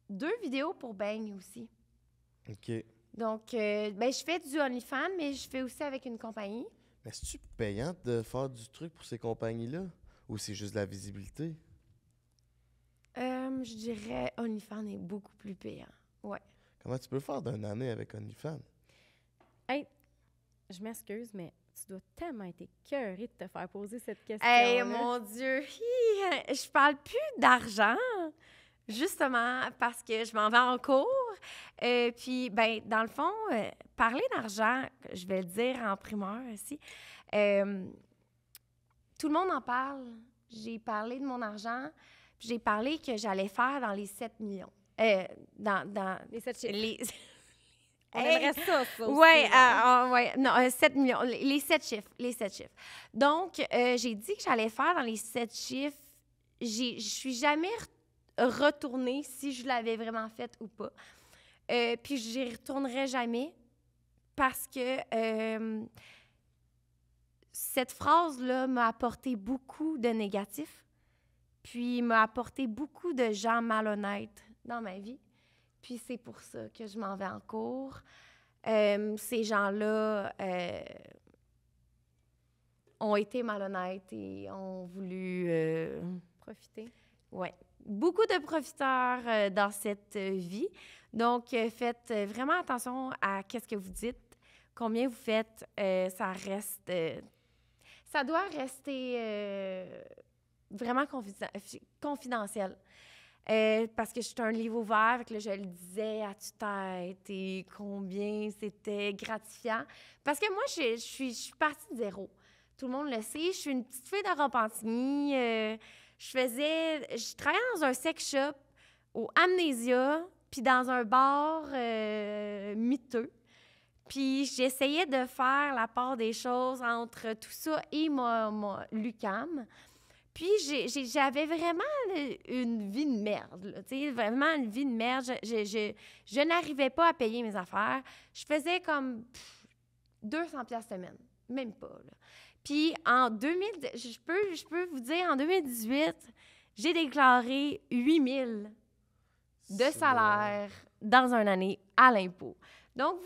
deux vidéos pour Bang aussi. OK. Donc, ben, je fais du OnlyFans, mais je fais aussi avec une compagnie. Mais est-tu payant de faire du truc pour ces compagnies-là? Ou c'est juste de la visibilité? Euh, je dirais OnlyFans est beaucoup plus payant. Ouais. Comment tu peux faire d'une année avec OnlyFans? Hey, je m'excuse, mais tu dois tellement être écœurée de te faire poser cette question. Hey, mon Dieu! Euh, je parle plus d'argent, justement, parce que je m'en vais en cours. Euh, puis, ben, dans le fond, parler d'argent, je vais le dire en primeur aussi. tout le monde en parle. J'ai parlé de mon argent j'ai parlé que j'allais faire dans les 7 millions. Euh, dans, dans les 7 chiffres. Les... On aimerait ça, ça Oui, ah, ah, ouais, non, 7 euh, millions, les 7 chiffres, les 7 chiffres. Donc, euh, j'ai dit que j'allais faire dans les 7 chiffres. Je suis jamais retournée si je l'avais vraiment fait ou pas. Euh, puis, je retournerai jamais parce que euh, cette phrase-là m'a apporté beaucoup de négatifs puis il m'a apporté beaucoup de gens malhonnêtes dans ma vie. Puis c'est pour ça que je m'en vais en cours. Euh, ces gens-là euh, ont été malhonnêtes et ont voulu euh, profiter. Oui. Beaucoup de profiteurs dans cette vie. Donc, faites vraiment attention à quest ce que vous dites, combien vous faites. ça reste. ça doit rester vraiment confidentiel. Euh, parce que j'étais un livre ouvert, que je le disais à tu tête et combien c'était gratifiant. Parce que moi, je, suis, je suis partie de zéro. Tout le monde le sait, je suis une petite fille de Repentigny. Euh, je faisais. Je travaillais dans un sex shop au Amnesia, puis dans un bar euh, miteux. Puis j'essayais de faire la part des choses entre tout ça et mon Lucam. Puis j'avais vraiment une vie de merde, tu sais, vraiment une vie de merde. Je, n'arrivais pas à payer mes affaires. Je faisais comme 200 pièces semaine, même pas. Puis en 2000, je peux, je peux vous dire, en 2018, j'ai déclaré 8000 de salaire dans une année à l'impôt. Donc,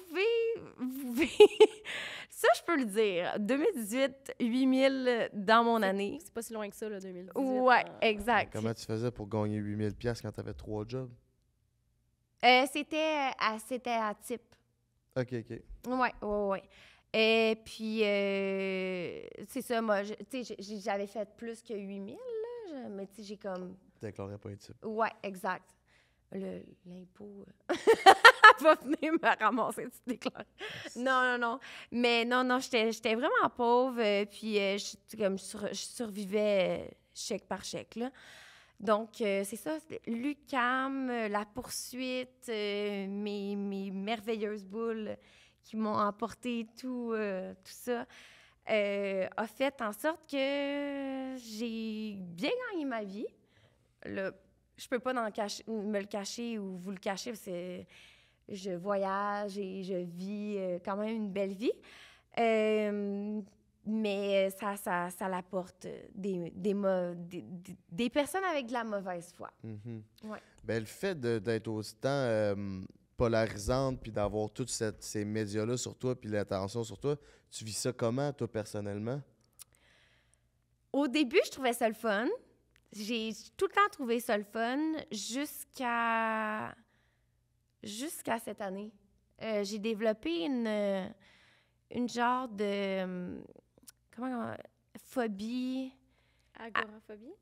vous pouvez. ça, je peux le dire. 2018, 8000 dans mon année. C'est pas si loin que ça, là, 2018. Ouais, euh, exact. Comment tu faisais pour gagner 8000 pièces quand tu avais trois jobs? Euh, c'était, à, c'était à type. OK, OK. Ouais, ouais, ouais. Et puis, euh, c'est ça, moi, j'avais fait plus que 8000, là, mais tu sais, j'ai comme... déclarerais pas un type. Ouais, exact. Le, l'impôt... va venir me ramasser du déclaré. Non, non, non. Mais non, non, j'étais vraiment pauvre. Euh, puis euh, je, comme survivais euh, chèque par chèque. Là. Donc, c'est ça, l'UCAM, la poursuite, mes, mes, merveilleuses boules qui m'ont emporté tout, tout ça, a fait en sorte que j'ai bien gagné ma vie. Le, je peux pas me le cacher ou vous le cacher, que je voyage et je vis euh, quand même une belle vie. Euh, mais ça, ça, ça l'apporte euh, des des, des, personnes avec de la mauvaise foi. Mm le fait d'être aussi temps polarisante, puis d'avoir tous ces médias-là sur toi, puis l'attention sur toi, tu vis ça comment, toi, personnellement? Au début, je trouvais ça le fun. J'ai tout le temps trouvé ça le fun jusqu'à jusqu'à cette année. Euh, j'ai développé une, euh, une genre de. Comment. Euh, comment phobie. Agoraphobie?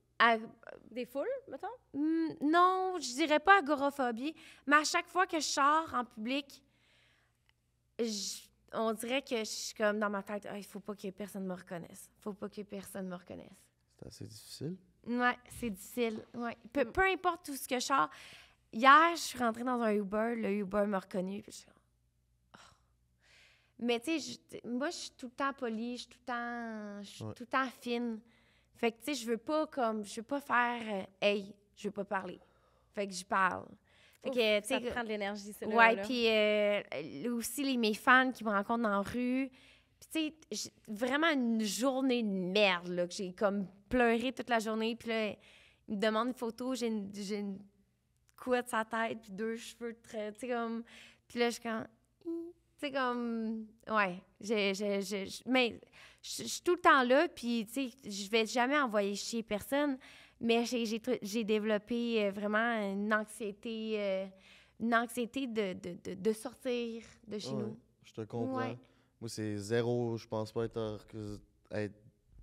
des foules, mettons? Hmm, non, je dirais pas agoraphobie, mais à chaque fois que je sors en public, on dirait que je suis comme dans ma tête, ah, il faut pas que personne me reconnaisse. faut pas que personne me reconnaisse. C'est assez difficile? Oui, c'est difficile. Peu, peu importe tout ce que je sors. Hier, je suis rentrée dans un Uber, le Uber m'a reconnue. Oh. Mais tu sais, moi, je suis tout le temps polie, je suis tout le temps, je suis tout le temps fine. Fait que tu sais, je veux pas comme, je veux pas faire euh, hey, je veux pas parler. Fait que je parle. Fait que, ça te prend de l'énergie, c'est Ouais, puis euh, aussi les, mes fans qui me rencontrent dans la rue. Puis tu sais, vraiment une journée de merde, là, que j'ai comme pleuré toute la journée. Puis là, ils me demandent une photo, j'ai une, une couette sa tête, puis deux cheveux très, tu sais, comme... Puis là, je suis comme... Tu sais, comme... Ouais, je, mais je, suis tout le temps là, puis, tu sais, je vais jamais envoyer chez personne, mais j'ai développé euh, vraiment une anxiété... Euh, une anxiété de, sortir de chez nous. Je te comprends. Moi, c'est zéro. Je pense pas être, euh, être,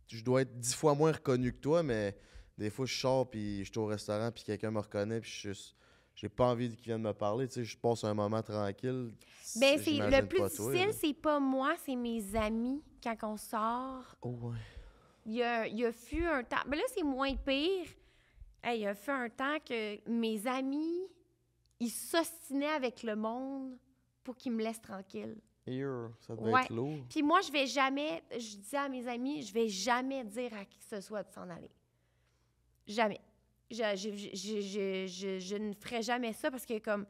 Je dois être dix fois moins reconnu que toi, mais des fois, je sors, puis je suis au restaurant, puis quelqu'un me reconnaît, puis je suis j'ai pas envie qu'ils viennent me parler. Tu sais, je passe un moment tranquille. Ben, le plus difficile, c'est pas moi, c'est mes amis quand on sort. Oh, il y a, eu un temps. Mais ben là, c'est moins pire. il y a eu un temps que mes amis, ils s'ostinaient avec le monde pour qu'ils me laissent tranquille. Here, ça devait être lourd. Puis moi, je vais jamais, je dis à mes amis, je vais jamais dire à qui que ce soit de s'en aller. Jamais. Je, ne ferai jamais ça parce que, comme,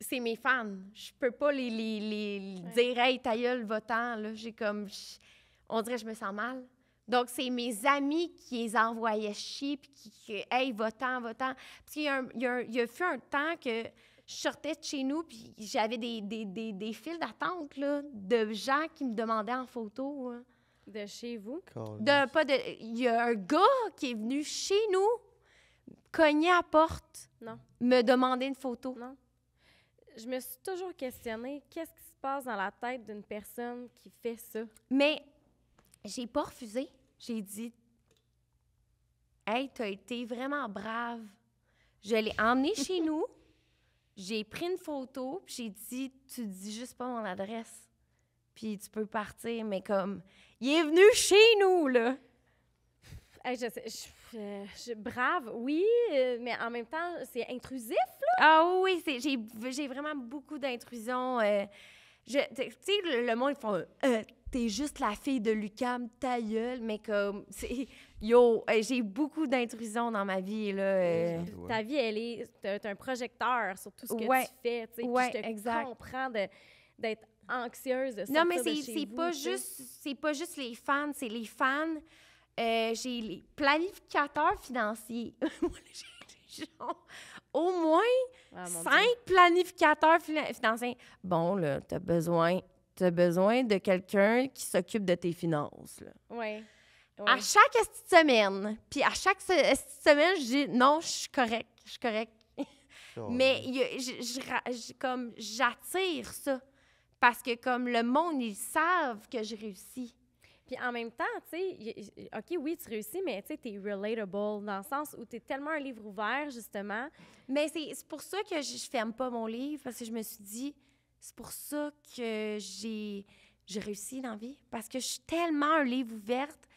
c'est mes fans. Je peux pas les, dire, hey, ta gueule, va J'ai comme, on dirait, je me sens mal. Donc, c'est mes amis qui les envoyaient chier, puis qui, votant hey, va-t'en, va Parce qu'il y, a eu un temps que je sortais de chez nous, puis j'avais des, des, files d'attente, de gens qui me demandaient en photo. Hein. De chez vous? De, pas de, il y a un gars qui est venu chez nous, cogner à la porte, non. me demander une photo. Non. Je me suis toujours questionnée, qu'est-ce qui se passe dans la tête d'une personne qui fait ça? Mais j'ai pas refusé. J'ai dit, hey, as été vraiment brave. Je l'ai emmené chez nous, j'ai pris une photo, puis j'ai dit, tu dis juste pas mon adresse puis tu peux partir, mais comme, il est venu chez nous, là. je sais, je, euh, brave, oui, euh, mais en même temps, c'est intrusif, là. Ah oui, j'ai vraiment beaucoup d'intrusions. Euh, je, tu sais, le, monde, ils font t'es juste la fille de Lucam, ta gueule, mais comme, yo, j'ai beaucoup d'intrusions dans ma vie, là. Ta vie, elle est, t'es un projecteur sur tout ce que tu fais, tu sais, ouais, je te comprends d'être anxieuse Non, mais c'est pas juste c'est pas juste les fans, c'est les fans. Euh, j'ai les planificateurs financiers. au moins ah, cinq planificateurs financiers. Bon, là, t'as besoin, as besoin de quelqu'un qui s'occupe de tes finances. Oui. À chaque semaine, puis à chaque semaine, je dis non, je suis correct, je suis correct. Mais comme j'attire ça. Parce que comme le monde, ils savent que je réussis. Puis en même temps, tu sais, OK, oui, tu réussis, mais tu sais, t'es relatable dans le sens où tu es tellement un livre ouvert, justement. Mais c'est pour ça que je, ferme pas mon livre, parce que je me suis dit, c'est pour ça que j'ai réussi dans la vie, parce que je suis tellement un livre ouverte,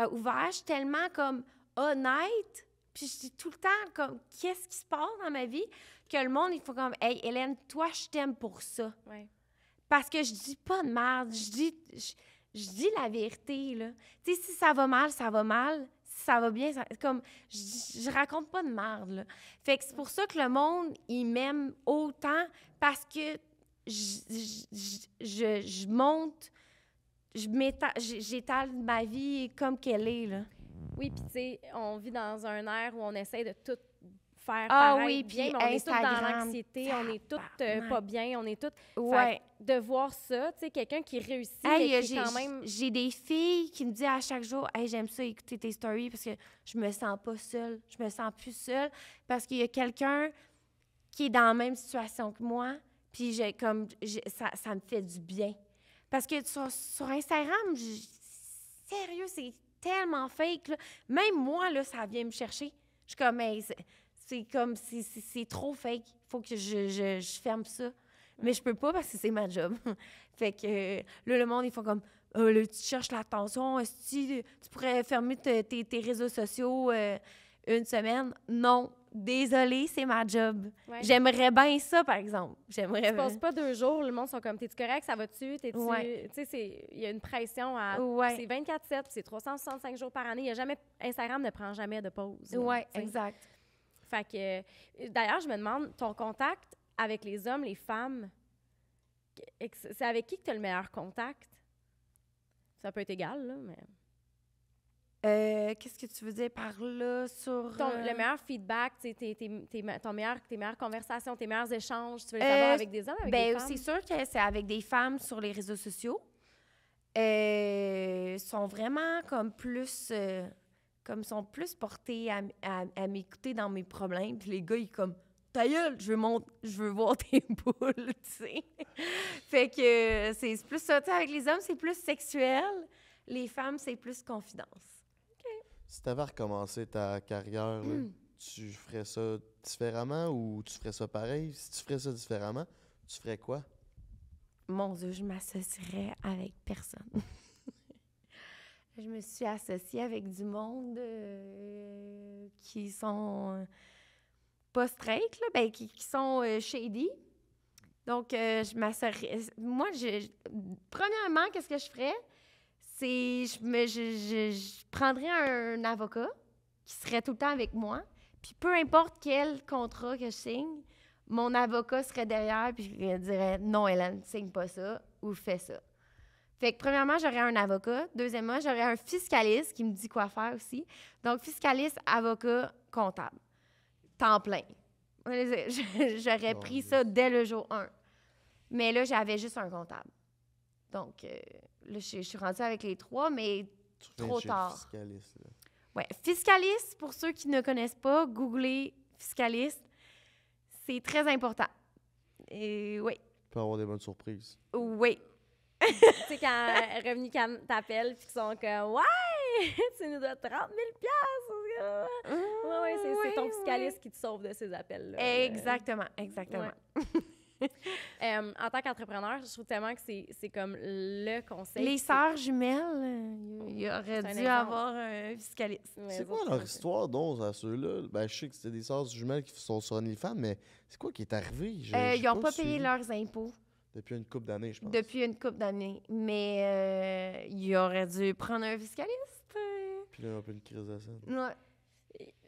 euh, ouvert, je suis tellement comme honnête, puis je dis tout le temps comme, qu'est-ce qui se passe dans ma vie, que le monde, il faut comme, hey, Hélène, toi, je t'aime pour ça. Ouais. Parce que je dis pas de merde, je dis, je, dis la vérité, là. Tu sais, si ça va mal, ça va mal. Si ça va bien, ça, comme, je, raconte pas de merde, là. Fait que c'est pour ça que le monde, il m'aime autant parce que je, monte, j'étale ma vie comme qu'elle est, là. Oui, puis tu sais, on vit dans un air où on essaie de tout faire ah, oui, bien, on est tous dans l'anxiété, on est toutes euh, pas bien, on est toutes... Ouais de voir ça, tu sais, quelqu'un qui réussit euh, quand même... J'ai des filles qui me disent à chaque jour « Hey, j'aime ça écouter tes stories parce que je me sens pas seule, je me sens plus seule parce qu'il y a quelqu'un qui est dans la même situation que moi, puis j'ai comme ça, ça, me fait du bien. Parce que sur, Instagram, sérieux, c'est tellement fake. Même moi, là, ça vient me chercher. Je suis comme, c'est comme, c'est trop fake. Faut que je, je ferme ça. Mais je peux pas parce que c'est ma job. fait que euh, là, le monde, ils font comme euh, là, tu cherches l'attention, tu, tu pourrais fermer tes, réseaux sociaux euh, une semaine? Non. désolé c'est ma job. J'aimerais bien ça, par exemple. J'aimerais. je pense pas deux jours, le monde sont comme, t'es-tu correct, ça va-tu? T'es-tu. il y a une pression à. C'est 24-7, c'est 365 jours par année. jamais, Instagram ne prend jamais de pause. Oui, exact. Fait que. D'ailleurs, je me demande, ton contact, avec les hommes, les femmes, c'est avec qui que tu as le meilleur contact? Ça peut être égal, là, mais. Euh, qu'est-ce que tu veux dire par là sur. Euh, le meilleur feedback, t'es, meilleures conversations, tes meilleurs échanges, tu veux les avoir euh, avec des hommes, avec ben, des femmes? C'est sûr que c'est avec des femmes sur les réseaux sociaux. sont vraiment comme plus. comme sont plus portées à, m'écouter dans mes problèmes. Puis les gars, ils comme ta je veux, je veux voir tes boules, tu sais. fait que euh, c'est plus ça. avec les hommes, c'est plus sexuel. Les femmes, c'est plus confidence. OK. Si tu avais recommencé ta carrière, hmm. tu ferais ça différemment ou tu ferais ça pareil? Si tu ferais ça différemment, tu ferais quoi? Mon Dieu, je m'associerais avec personne. je me suis associée avec du monde euh, qui sont. Euh, pas straight, là, ben, qui, sont euh, shady. Donc, euh, je Moi, je, premièrement, qu'est-ce que je ferais? C'est. Je, me, je, prendrais un, avocat qui serait tout le temps avec moi. Puis peu importe quel contrat que je signe, mon avocat serait derrière puis je dirais non, Hélène, signe pas ça ou fais ça. Fait que premièrement, j'aurais un avocat. Deuxièmement, j'aurais un fiscaliste qui me dit quoi faire aussi. Donc, fiscaliste, avocat, comptable temps plein. J'aurais pris ça dès le jour 1. Mais là, j'avais juste un comptable. Donc, euh, là, je, suis rendue avec les trois, mais trop tard. Fiscaliste, Ouais, fiscaliste, pour ceux qui ne connaissent pas, googlez fiscaliste. C'est très important. Et oui. peux avoir des bonnes surprises. Oui. tu sais, quand euh, Revenu t'appelle, puis qu'ils sont comme Ouais, tu nous dois 30 000 Ouais c'est ton fiscaliste qui te sauve de ces appels-là. Exactement, exactement. en tant qu'entrepreneur, je trouve tellement que c'est comme le conseil. Les sœurs jumelles, euh, il aurait dû avoir un fiscaliste. C'est quoi leur histoire, donc, à ceux-là? Ben, je sais que c'est des sœurs jumelles qui sont sur femmes mais c'est quoi qui est arrivé? euh, ils n'ont pas, payé leurs impôts. Depuis une coupe d'années, je pense. Depuis une coupe d'années. Mais euh, il aurait dû prendre un fiscaliste. Euh, puis là, un peu une crise de scène.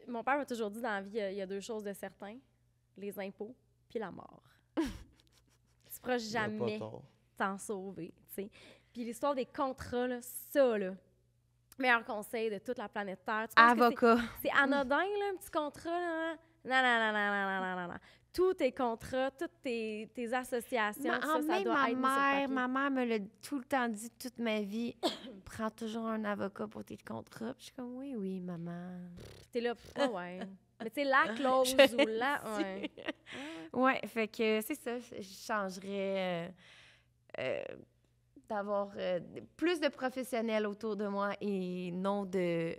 mon père m'a toujours dit dans la vie, il y, a deux choses de certain les impôts, puis la mort. tu ne pourras jamais t'en sauver, Puis l'histoire des contrats, ça, là, meilleur conseil de toute la planète Terre. Avocat. C'est anodin, un petit contrat, hein? Non, non, non, non, non, non, non, non tous tes contrats, toutes tes, associations, ma, ça, ça doit ma mère, ma mère me l'a tout le temps dit toute ma vie. Prends toujours un avocat pour tes contrats. je suis comme oui, oui, maman. T'es là, oh ouais. Mais tu la clause ou la. Ouais. ouais, fait que c'est ça. Je changerais euh, euh, d'avoir euh, plus de professionnels autour de moi et non de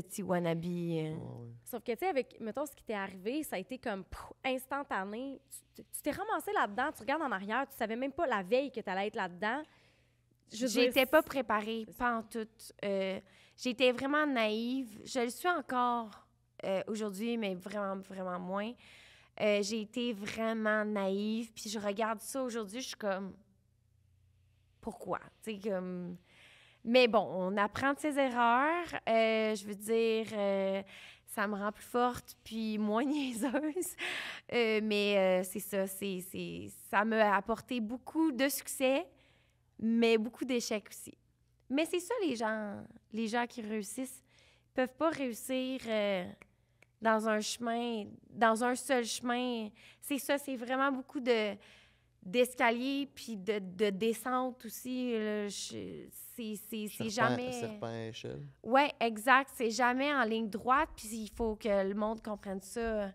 petit wannabe. Hein. Sauf que, tu sais, avec, mettons, ce qui t'est arrivé, ça a été comme instantané. Tu t'es ramassé là-dedans, tu regardes en arrière, tu savais même pas la veille que tu allais être là-dedans. J'étais pas préparée, pas en tout. Euh, j'étais vraiment naïve. Je le suis encore euh, aujourd'hui, mais vraiment, vraiment moins. Euh, j'ai été vraiment naïve. Puis je regarde ça aujourd'hui, je suis comme, pourquoi? Tu sais, comme, mais bon, on apprend de ses erreurs. Euh, je veux dire, euh, ça me rend plus forte puis moins niaiseuse. Euh, mais c'est ça, c'est, c'est, ça m'a apporté beaucoup de succès, mais beaucoup d'échecs aussi. Mais c'est ça, les gens, les gens qui réussissent peuvent pas réussir dans un chemin, dans un seul chemin. C'est ça, c'est vraiment beaucoup de d'escalier puis de, de, descente aussi. C'est jamais. Serpent à échelle. Oui, exact. C'est jamais en ligne droite. Puis il faut que le monde comprenne ça.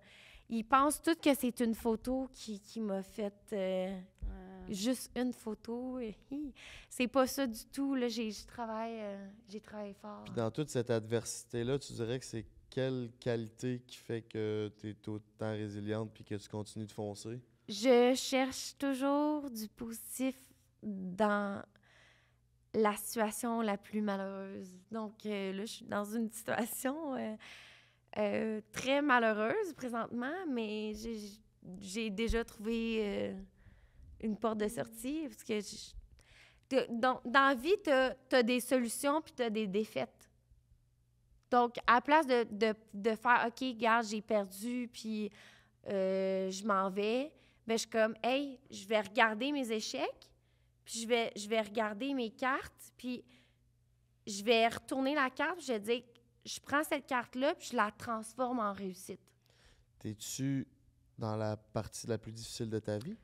Ils pensent tous que c'est une photo qui, qui m'a fait euh, juste une photo. C'est pas ça du tout. Là. J'ai, euh, j'ai travaillé fort. dans toute cette adversité-là, tu dirais que c'est quelle qualité qui fait que tu es autant résiliente puis que tu continues de foncer? je cherche toujours du positif dans la situation la plus malheureuse. Donc euh, là, je suis dans une situation euh, euh, très malheureuse présentement, mais j'ai déjà trouvé une porte de sortie parce que dans, la vie, tu as, des solutions puis tu as des défaites. Donc, à place de, faire OK, gars, j'ai perdu, puis je m'en vais, ben, je suis comme, hey, je vais regarder mes échecs, puis je vais, je vais regarder mes cartes, puis je vais retourner la carte, je vais dire, je prends cette carte-là, puis je la transforme en réussite. » tu dans la partie la plus difficile de ta vie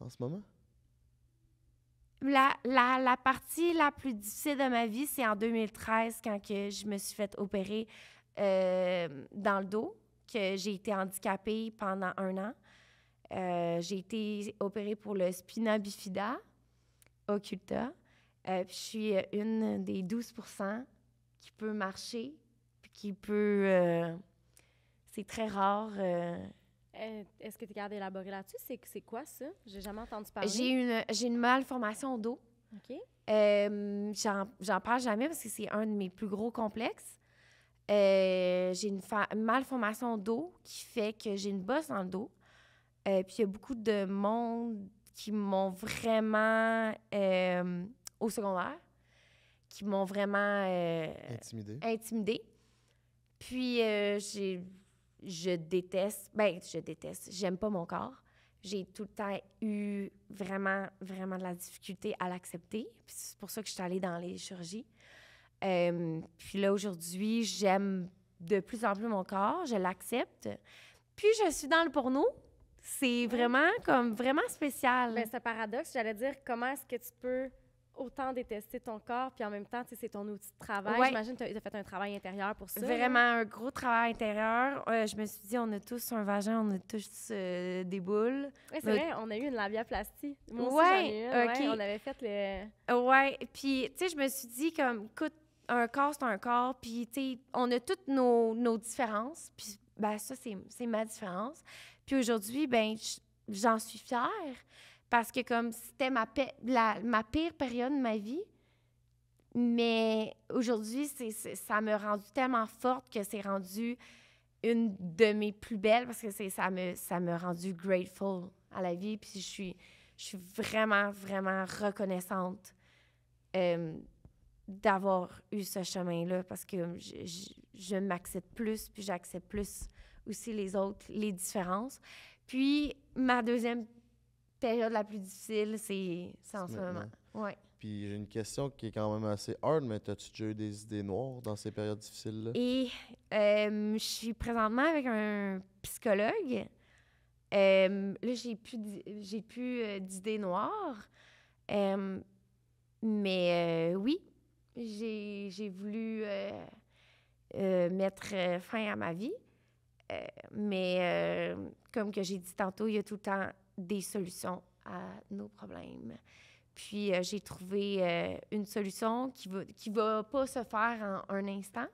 en ce moment? La, la, la partie la plus difficile de ma vie, c'est en 2013, quand que je me suis fait opérer euh, dans le dos que j'ai été handicapée pendant un an. Euh, j'ai été opérée pour le spina bifida occulta. Euh, je suis euh, une des 12 qui peut marcher, qui peut. c'est très rare. Est-ce que tu es capable d'élaborer là-dessus? C'est, quoi ça? J'ai jamais entendu parler. J'ai une, une malformation au dos. OK. j'en, parle jamais parce que c'est un de mes plus gros complexes. Euh, j'ai une, malformation d'eau qui fait que j'ai une bosse dans le dos. Euh, puis il y a beaucoup de monde qui m'ont vraiment euh, au secondaire, qui m'ont vraiment intimidée. Intimidé. Puis je déteste, ben je déteste, j'aime pas mon corps. J'ai tout le temps eu vraiment, vraiment de la difficulté à l'accepter. Puis c'est pour ça que je suis allée dans les chirurgies. Euh, puis là, aujourd'hui, j'aime de plus en plus mon corps, je l'accepte. Puis je suis dans le porno. C'est vraiment comme vraiment spécial. Mais ben, c'est paradoxe, j'allais dire comment est-ce que tu peux autant détester ton corps, puis en même temps, c'est ton outil de travail. J'imagine que tu as fait un travail intérieur pour ça. Vraiment, un gros travail intérieur. Euh, je me suis dit, on a tous un vagin, on a tous euh, des boules. Oui, c'est vrai, on a eu une labiaplastie. Moi ouais, j'en ai on avait fait les... Ouais, puis, tu sais, je me suis dit, comme, écoute, un corps, c'est un corps. Puis, tu sais, on a toutes nos, différences. Puis, ben, ça, c'est ma différence. Puis aujourd'hui, ben, j'en suis fière parce que comme c'était ma, ma pire période de ma vie, mais aujourd'hui, ça m'a rendu tellement forte que c'est rendu une de mes plus belles parce que ça me ça m'a rendu grateful à la vie. Puis je suis, je suis vraiment, vraiment reconnaissante euh, d'avoir eu ce chemin-là parce que je, je, m'accepte plus, puis j'accepte plus aussi les autres, les différences. Puis ma deuxième période la plus difficile, c'est en ce moment. Ouais. Puis j'ai une question qui est quand même assez hard, mais as-tu déjà eu des idées noires dans ces périodes difficiles-là? Et je suis présentement avec un psychologue. là, j'ai plus, j'ai plus euh, d'idées noires. mais euh, oui, j'ai voulu euh, euh, mettre euh, fin à ma vie. mais comme que j'ai dit tantôt, il y a tout le temps des solutions à nos problèmes. Puis j'ai trouvé une solution qui va, va pas se faire en un instant,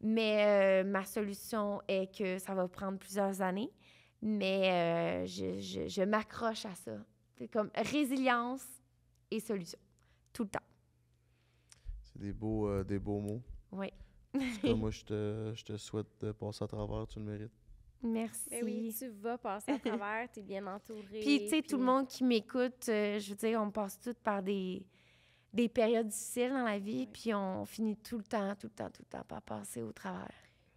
mais ma solution est que ça va prendre plusieurs années, mais je m'accroche à ça. C'est comme résilience et solution, tout le temps des beaux, euh, des beaux mots. Oui. moi, je te, je te souhaite de passer à travers, tu le mérites. Merci. Mais ben oui, tu vas passer à travers, tu es bien entourée. Puis, tu sais, tout le monde qui m'écoute, euh, je veux dire, on passe toutes par des, des périodes difficiles dans la vie, puis on finit tout le temps, tout le temps, tout le temps par passer au travers.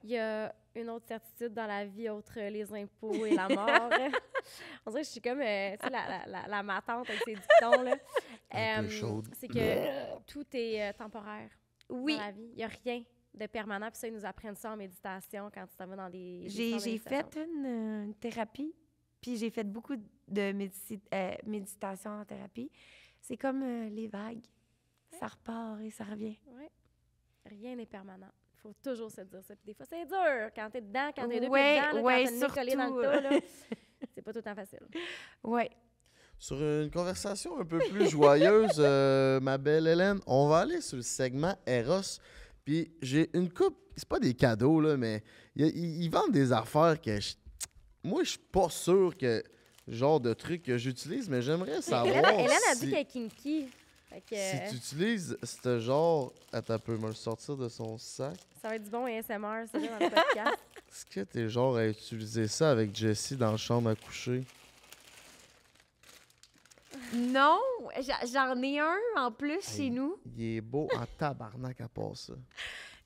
Il y a une autre certitude dans la vie, autre les impôts et la mort. On dirait que je suis comme, euh, la, matante avec ses dictons, euh, C'est que tout est euh, temporaire oui. dans la vie. Il n'y a rien de permanent. ça, ils nous apprennent ça en méditation quand tu t'en dans des. J'ai, fait une, thérapie, puis j'ai fait beaucoup de méditations méditation en thérapie. C'est comme les vagues. Ça repart et ça revient. Rien n'est permanent faut toujours se dire ça. des fois, c'est dur quand t'es dedans, quand t'es es dedans, quand t'as le dans le tas. Euh, c'est pas tout le temps facile. Oui. Sur une conversation un peu plus joyeuse, euh, ma belle Hélène, on va aller sur le segment Eros. Puis j'ai une coupe, c'est pas des cadeaux, là, mais ils vendent des affaires que je, moi, je suis pas sûr que genre de truc que j'utilise, mais j'aimerais savoir. Hélène, a dit qu'elle kinky. Si tu euh, utilises ce genre, attends peux me le sortir de son sac. Ça va être du bon ASMR, ça, dans le podcast. Est-ce que t'es genre à utiliser ça avec Jessie dans la chambre à coucher? Non, j'en ai un en plus chez nous. Il est beau en tabarnak à part ça.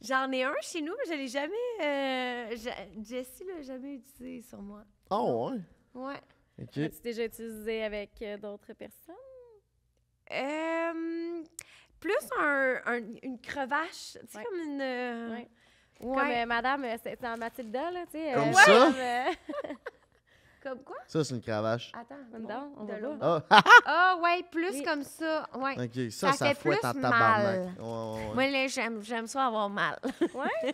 J'en ai un chez nous, mais je l'ai jamais. Euh, l'a jamais utilisé sur moi. Ah ouais? Ouais. As-tu déjà utilisé avec euh, d'autres personnes? Euh, plus un, une crevache, tu sais, comme une. Euh, Comme euh, madame, euh, c'est en Mathilda, là, tu sais. Comme ça? Comme, quoi? Ça, c'est une crevache. Attends, une on de l'eau. Ah, oh. ouais, plus comme ça. Ouais. OK, ça, ça, ça fouette en tabarnak. Moi, j'aime ça avoir mal. ouais?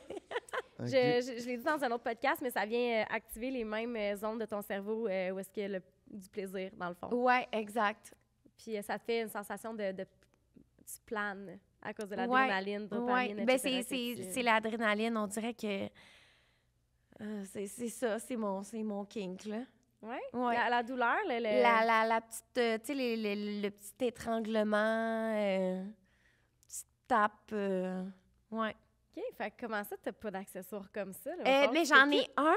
Je, je, l'ai dit dans un autre podcast, mais ça vient activer les mêmes zones de ton cerveau où est-ce qu'il que le du plaisir, dans le fond. Oui, exact. Puis euh, ça te fait une sensation de, de tu planes à cause de l'adrénaline, ben, c'est, l'adrénaline. On dirait que euh, c'est, ça, c'est mon, c'est mon kink, là. Oui? La, douleur, le... La, petite, euh, tu sais, le, petit étranglement, tu tapes, tape, ouais. OK, fait comment ça, t'as pas d'accessoires comme ça? Là, mais ben, j'en ai un,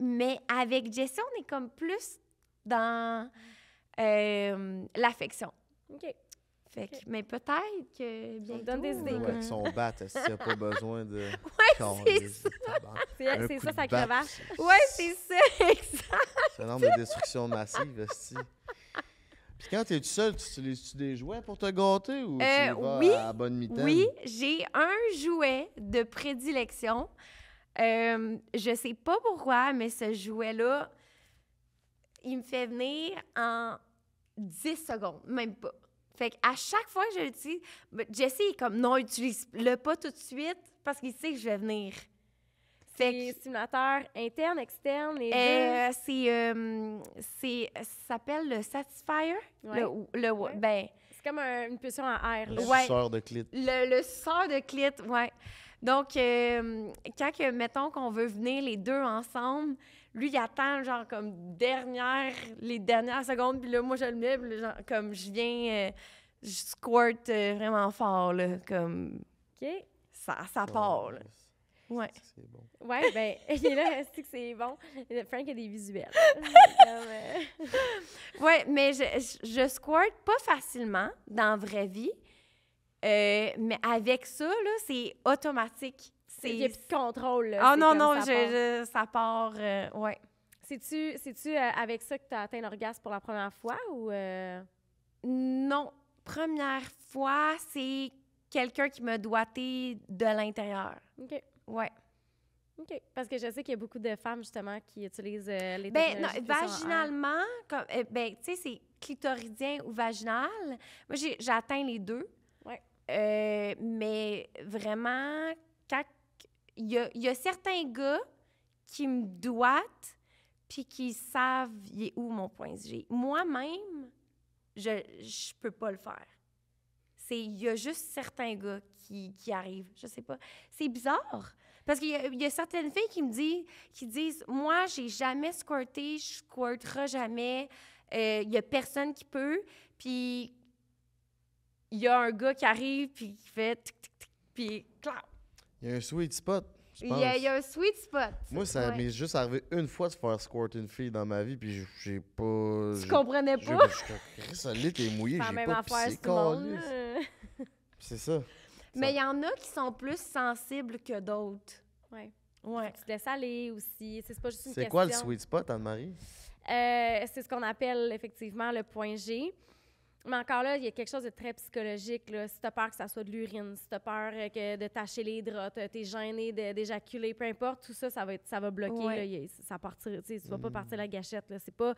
mais avec Jessie, on est comme plus dans... Euh, l'affection. OK. Fait mais peut-être que On donne des idées. Euh, ouais, sont bat, s'il n'y a pas besoin de. Ouais, c'est ça. C'est ça, sa cravache. Oui, c'est ça, C'est un nombre de destruction massive, si. Puis quand es tout seule, tu utilises des jouets pour te gâter ou euh, tu oui, à bonne mitaine? Oui, j'ai un jouet de prédilection. Euh, je sais pas pourquoi, mais ce jouet-là il me fait venir en 10 secondes, même pas. Fait qu'à chaque fois que je l'utilise, ben, Jesse est comme non, utilise-le pas tout de suite parce qu'il sait que je vais venir. C'est les que, internes, externes, les C'est, euh, c'est, ça s'appelle le Satisfier. Le, ben, c'est comme une pulsion en air. Le suceur de clit. Le, suceur de clit, ouais. Donc, euh, quand, mettons qu'on veut venir les deux ensemble, lui, il attend, genre, comme dernière, les dernières secondes, puis là, moi, je le mets, comme, je viens, euh, je squirt euh, vraiment fort, là, comme... OK. Ça, ça part, là. Ouais. C'est bon. Ouais, ben, il est là, c'est que c'est bon. Frank a des visuels. Euh, ouais, mais je, je, pas facilement dans la vraie vie, mais avec ça, là, c'est automatique. Il n'y a plus de contrôle. oh Ah non, non, ça, part. ça part euh, ouais. C'est-tu, c'est-tu euh, avec ça que tu as atteint l'orgasme pour la première fois ou. Euh? Non. Première fois, c'est quelqu'un qui me doigté de l'intérieur. OK. Ouais. OK. Parce que je sais qu'il y a beaucoup de femmes, justement, qui utilisent les ben, non, vaginalement, ben, tu sais, c'est clitoridien ou vaginal. Moi, j'ai j'atteins les deux. Ouais. mais vraiment, il y a, certains gars qui me doitent puis qui savent il est où mon point G. Moi-même, je ne peux pas le faire. C'est il y a juste certains gars qui, qui arrivent, je sais pas. C'est bizarre parce qu'il y, a certaines filles qui me disent qui disent moi j'ai jamais squirté, je squirterai jamais. Euh, il n'y y a personne qui peut puis il y a un gars qui arrive puis qui fait tic, tic, tic, puis clap il y a un sweet spot. Il y, y, a un sweet spot. Moi, ça m'est juste arrivé une fois de faire squirt une fille dans ma vie, puis j'ai pas. Tu comprenais pas? Je solide et mouillé, j'ai pas pissé, C'est ça. Mais il y en a qui sont plus sensibles que d'autres. Ouais. Ouais. Tu te laisses aller aussi. C'est pas juste une question. C'est quoi le sweet spot, Anne-Marie? Euh, c'est ce qu'on appelle effectivement le point G. Mais encore là, il y a quelque chose de très psychologique. Là. Si tu as peur que ça soit de l'urine, si tu as peur euh, que de tâcher les draps, tu es gêné d'éjaculer, peu importe, tout ça, ça va, ça va bloquer. ça partir, tu vas pas mm. partir la gâchette. C'est pas,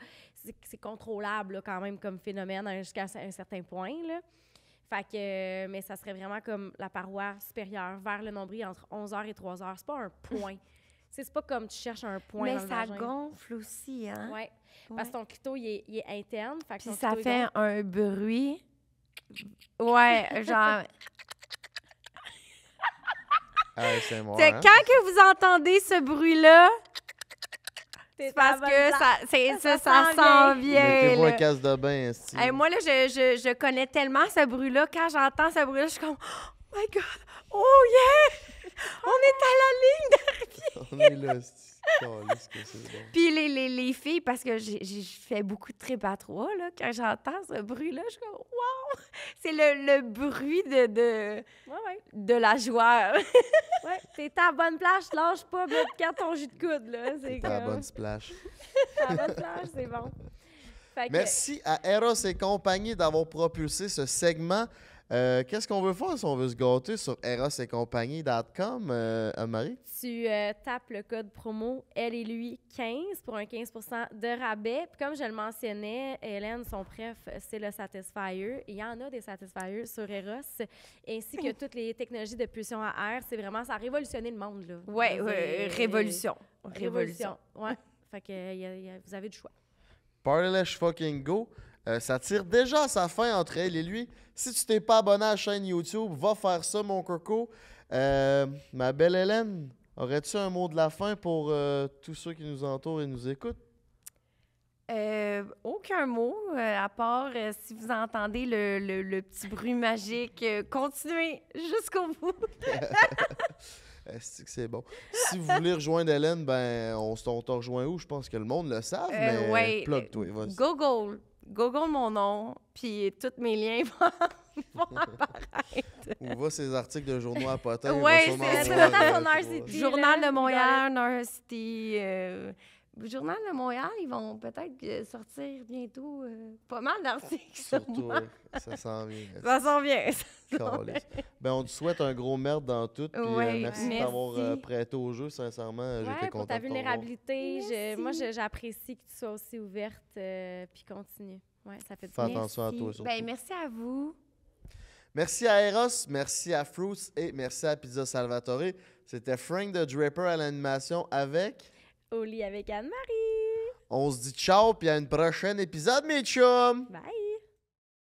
c'est contrôlable quand même comme phénomène hein, jusqu'à un certain point. Là. que, mais ça serait vraiment comme la paroi supérieure vers le nombril entre 11h et 3h. C'est pas un point. c'est pas comme tu cherches un point. Mais ça gonfle aussi, hein? Oui. Ouais. Parce que ton clito, il est, interne. Fait ça fait un bruit. Ouais, genre. Ah c'est hein. Quand que vous entendez ce bruit-là, c'est parce que ça, ça, s'en vient. moi Un casse de bain, moi, là, je, je, je, connais tellement ce bruit-là. Quand j'entends ce bruit-là, je suis comme Oh my God! Oh yeah! On est à la ligne d'arrivée. On est là, Puis les, les, les, filles, parce que j'ai fait beaucoup de trip à trois, là, quand j'entends ce bruit-là, je suis comme wow! C'est le, bruit de, de, ouais, ouais. de la joueur. ouais, t'es à bonne plage, lâche pas, quand ton jus de coude. là. C'est bonne splash. Ta bonne plage, c'est bon. Merci à Eros et compagnie d'avoir propulsé ce segment. Euh, qu'est-ce qu'on veut faire si on veut se gâter sur eros-et-compagnie.com, euh, marie Tu euh, tapes le code promo Elle et lui 15 pour un 15 de rabais. comme je le mentionnais, Hélène, son préf, c'est le Satisfyer. Il y en a des Satisfyers sur Eros, ainsi que toutes les technologies de pulsion à air. C'est vraiment, ça a révolutionné le monde. Oui, ouais, révolution. Révolution. fait que vous avez du choix. Party fucking go. Euh, ça tire déjà sa fin entre elle et lui. Si tu t'es pas abonné à la chaîne YouTube, va faire ça, mon coco. Euh, ma belle Hélène, aurais-tu un mot de la fin pour euh, tous ceux qui nous entourent et nous écoutent? aucun mot, à part si vous entendez le, petit bruit magique, continuez jusqu'au bout. c'est bon. Si vous voulez rejoindre Hélène, ben, on, se rejoint où? Je pense que le monde le savent, mais Google. Google mon nom, puis tous mes liens vont, apparaître. On voit ces articles de journaux à Oui, c'est journal de Montréal, Nord City le Journal de Montréal, ils vont peut-être euh, sortir bientôt euh, pas mal d'articles Surtout, ça sent bien. Ça sent bien. ben, on te souhaite un gros merde dans tout. Euh, merci, d'avoir prêté au jeu, sincèrement. J'étais ta vulnérabilité. moi, j'apprécie que tu sois aussi ouverte. puis continue. Ouais, ça fait Fais attention merci. à toi. Ben, merci à vous. Merci à Eros, merci à Fruits et merci à Pizza Salvatore. C'était Frank the Draper à l'animation avec au lit avec Anne-Marie. On se dit ciao, puis à un prochain épisode, mes chums! Bye!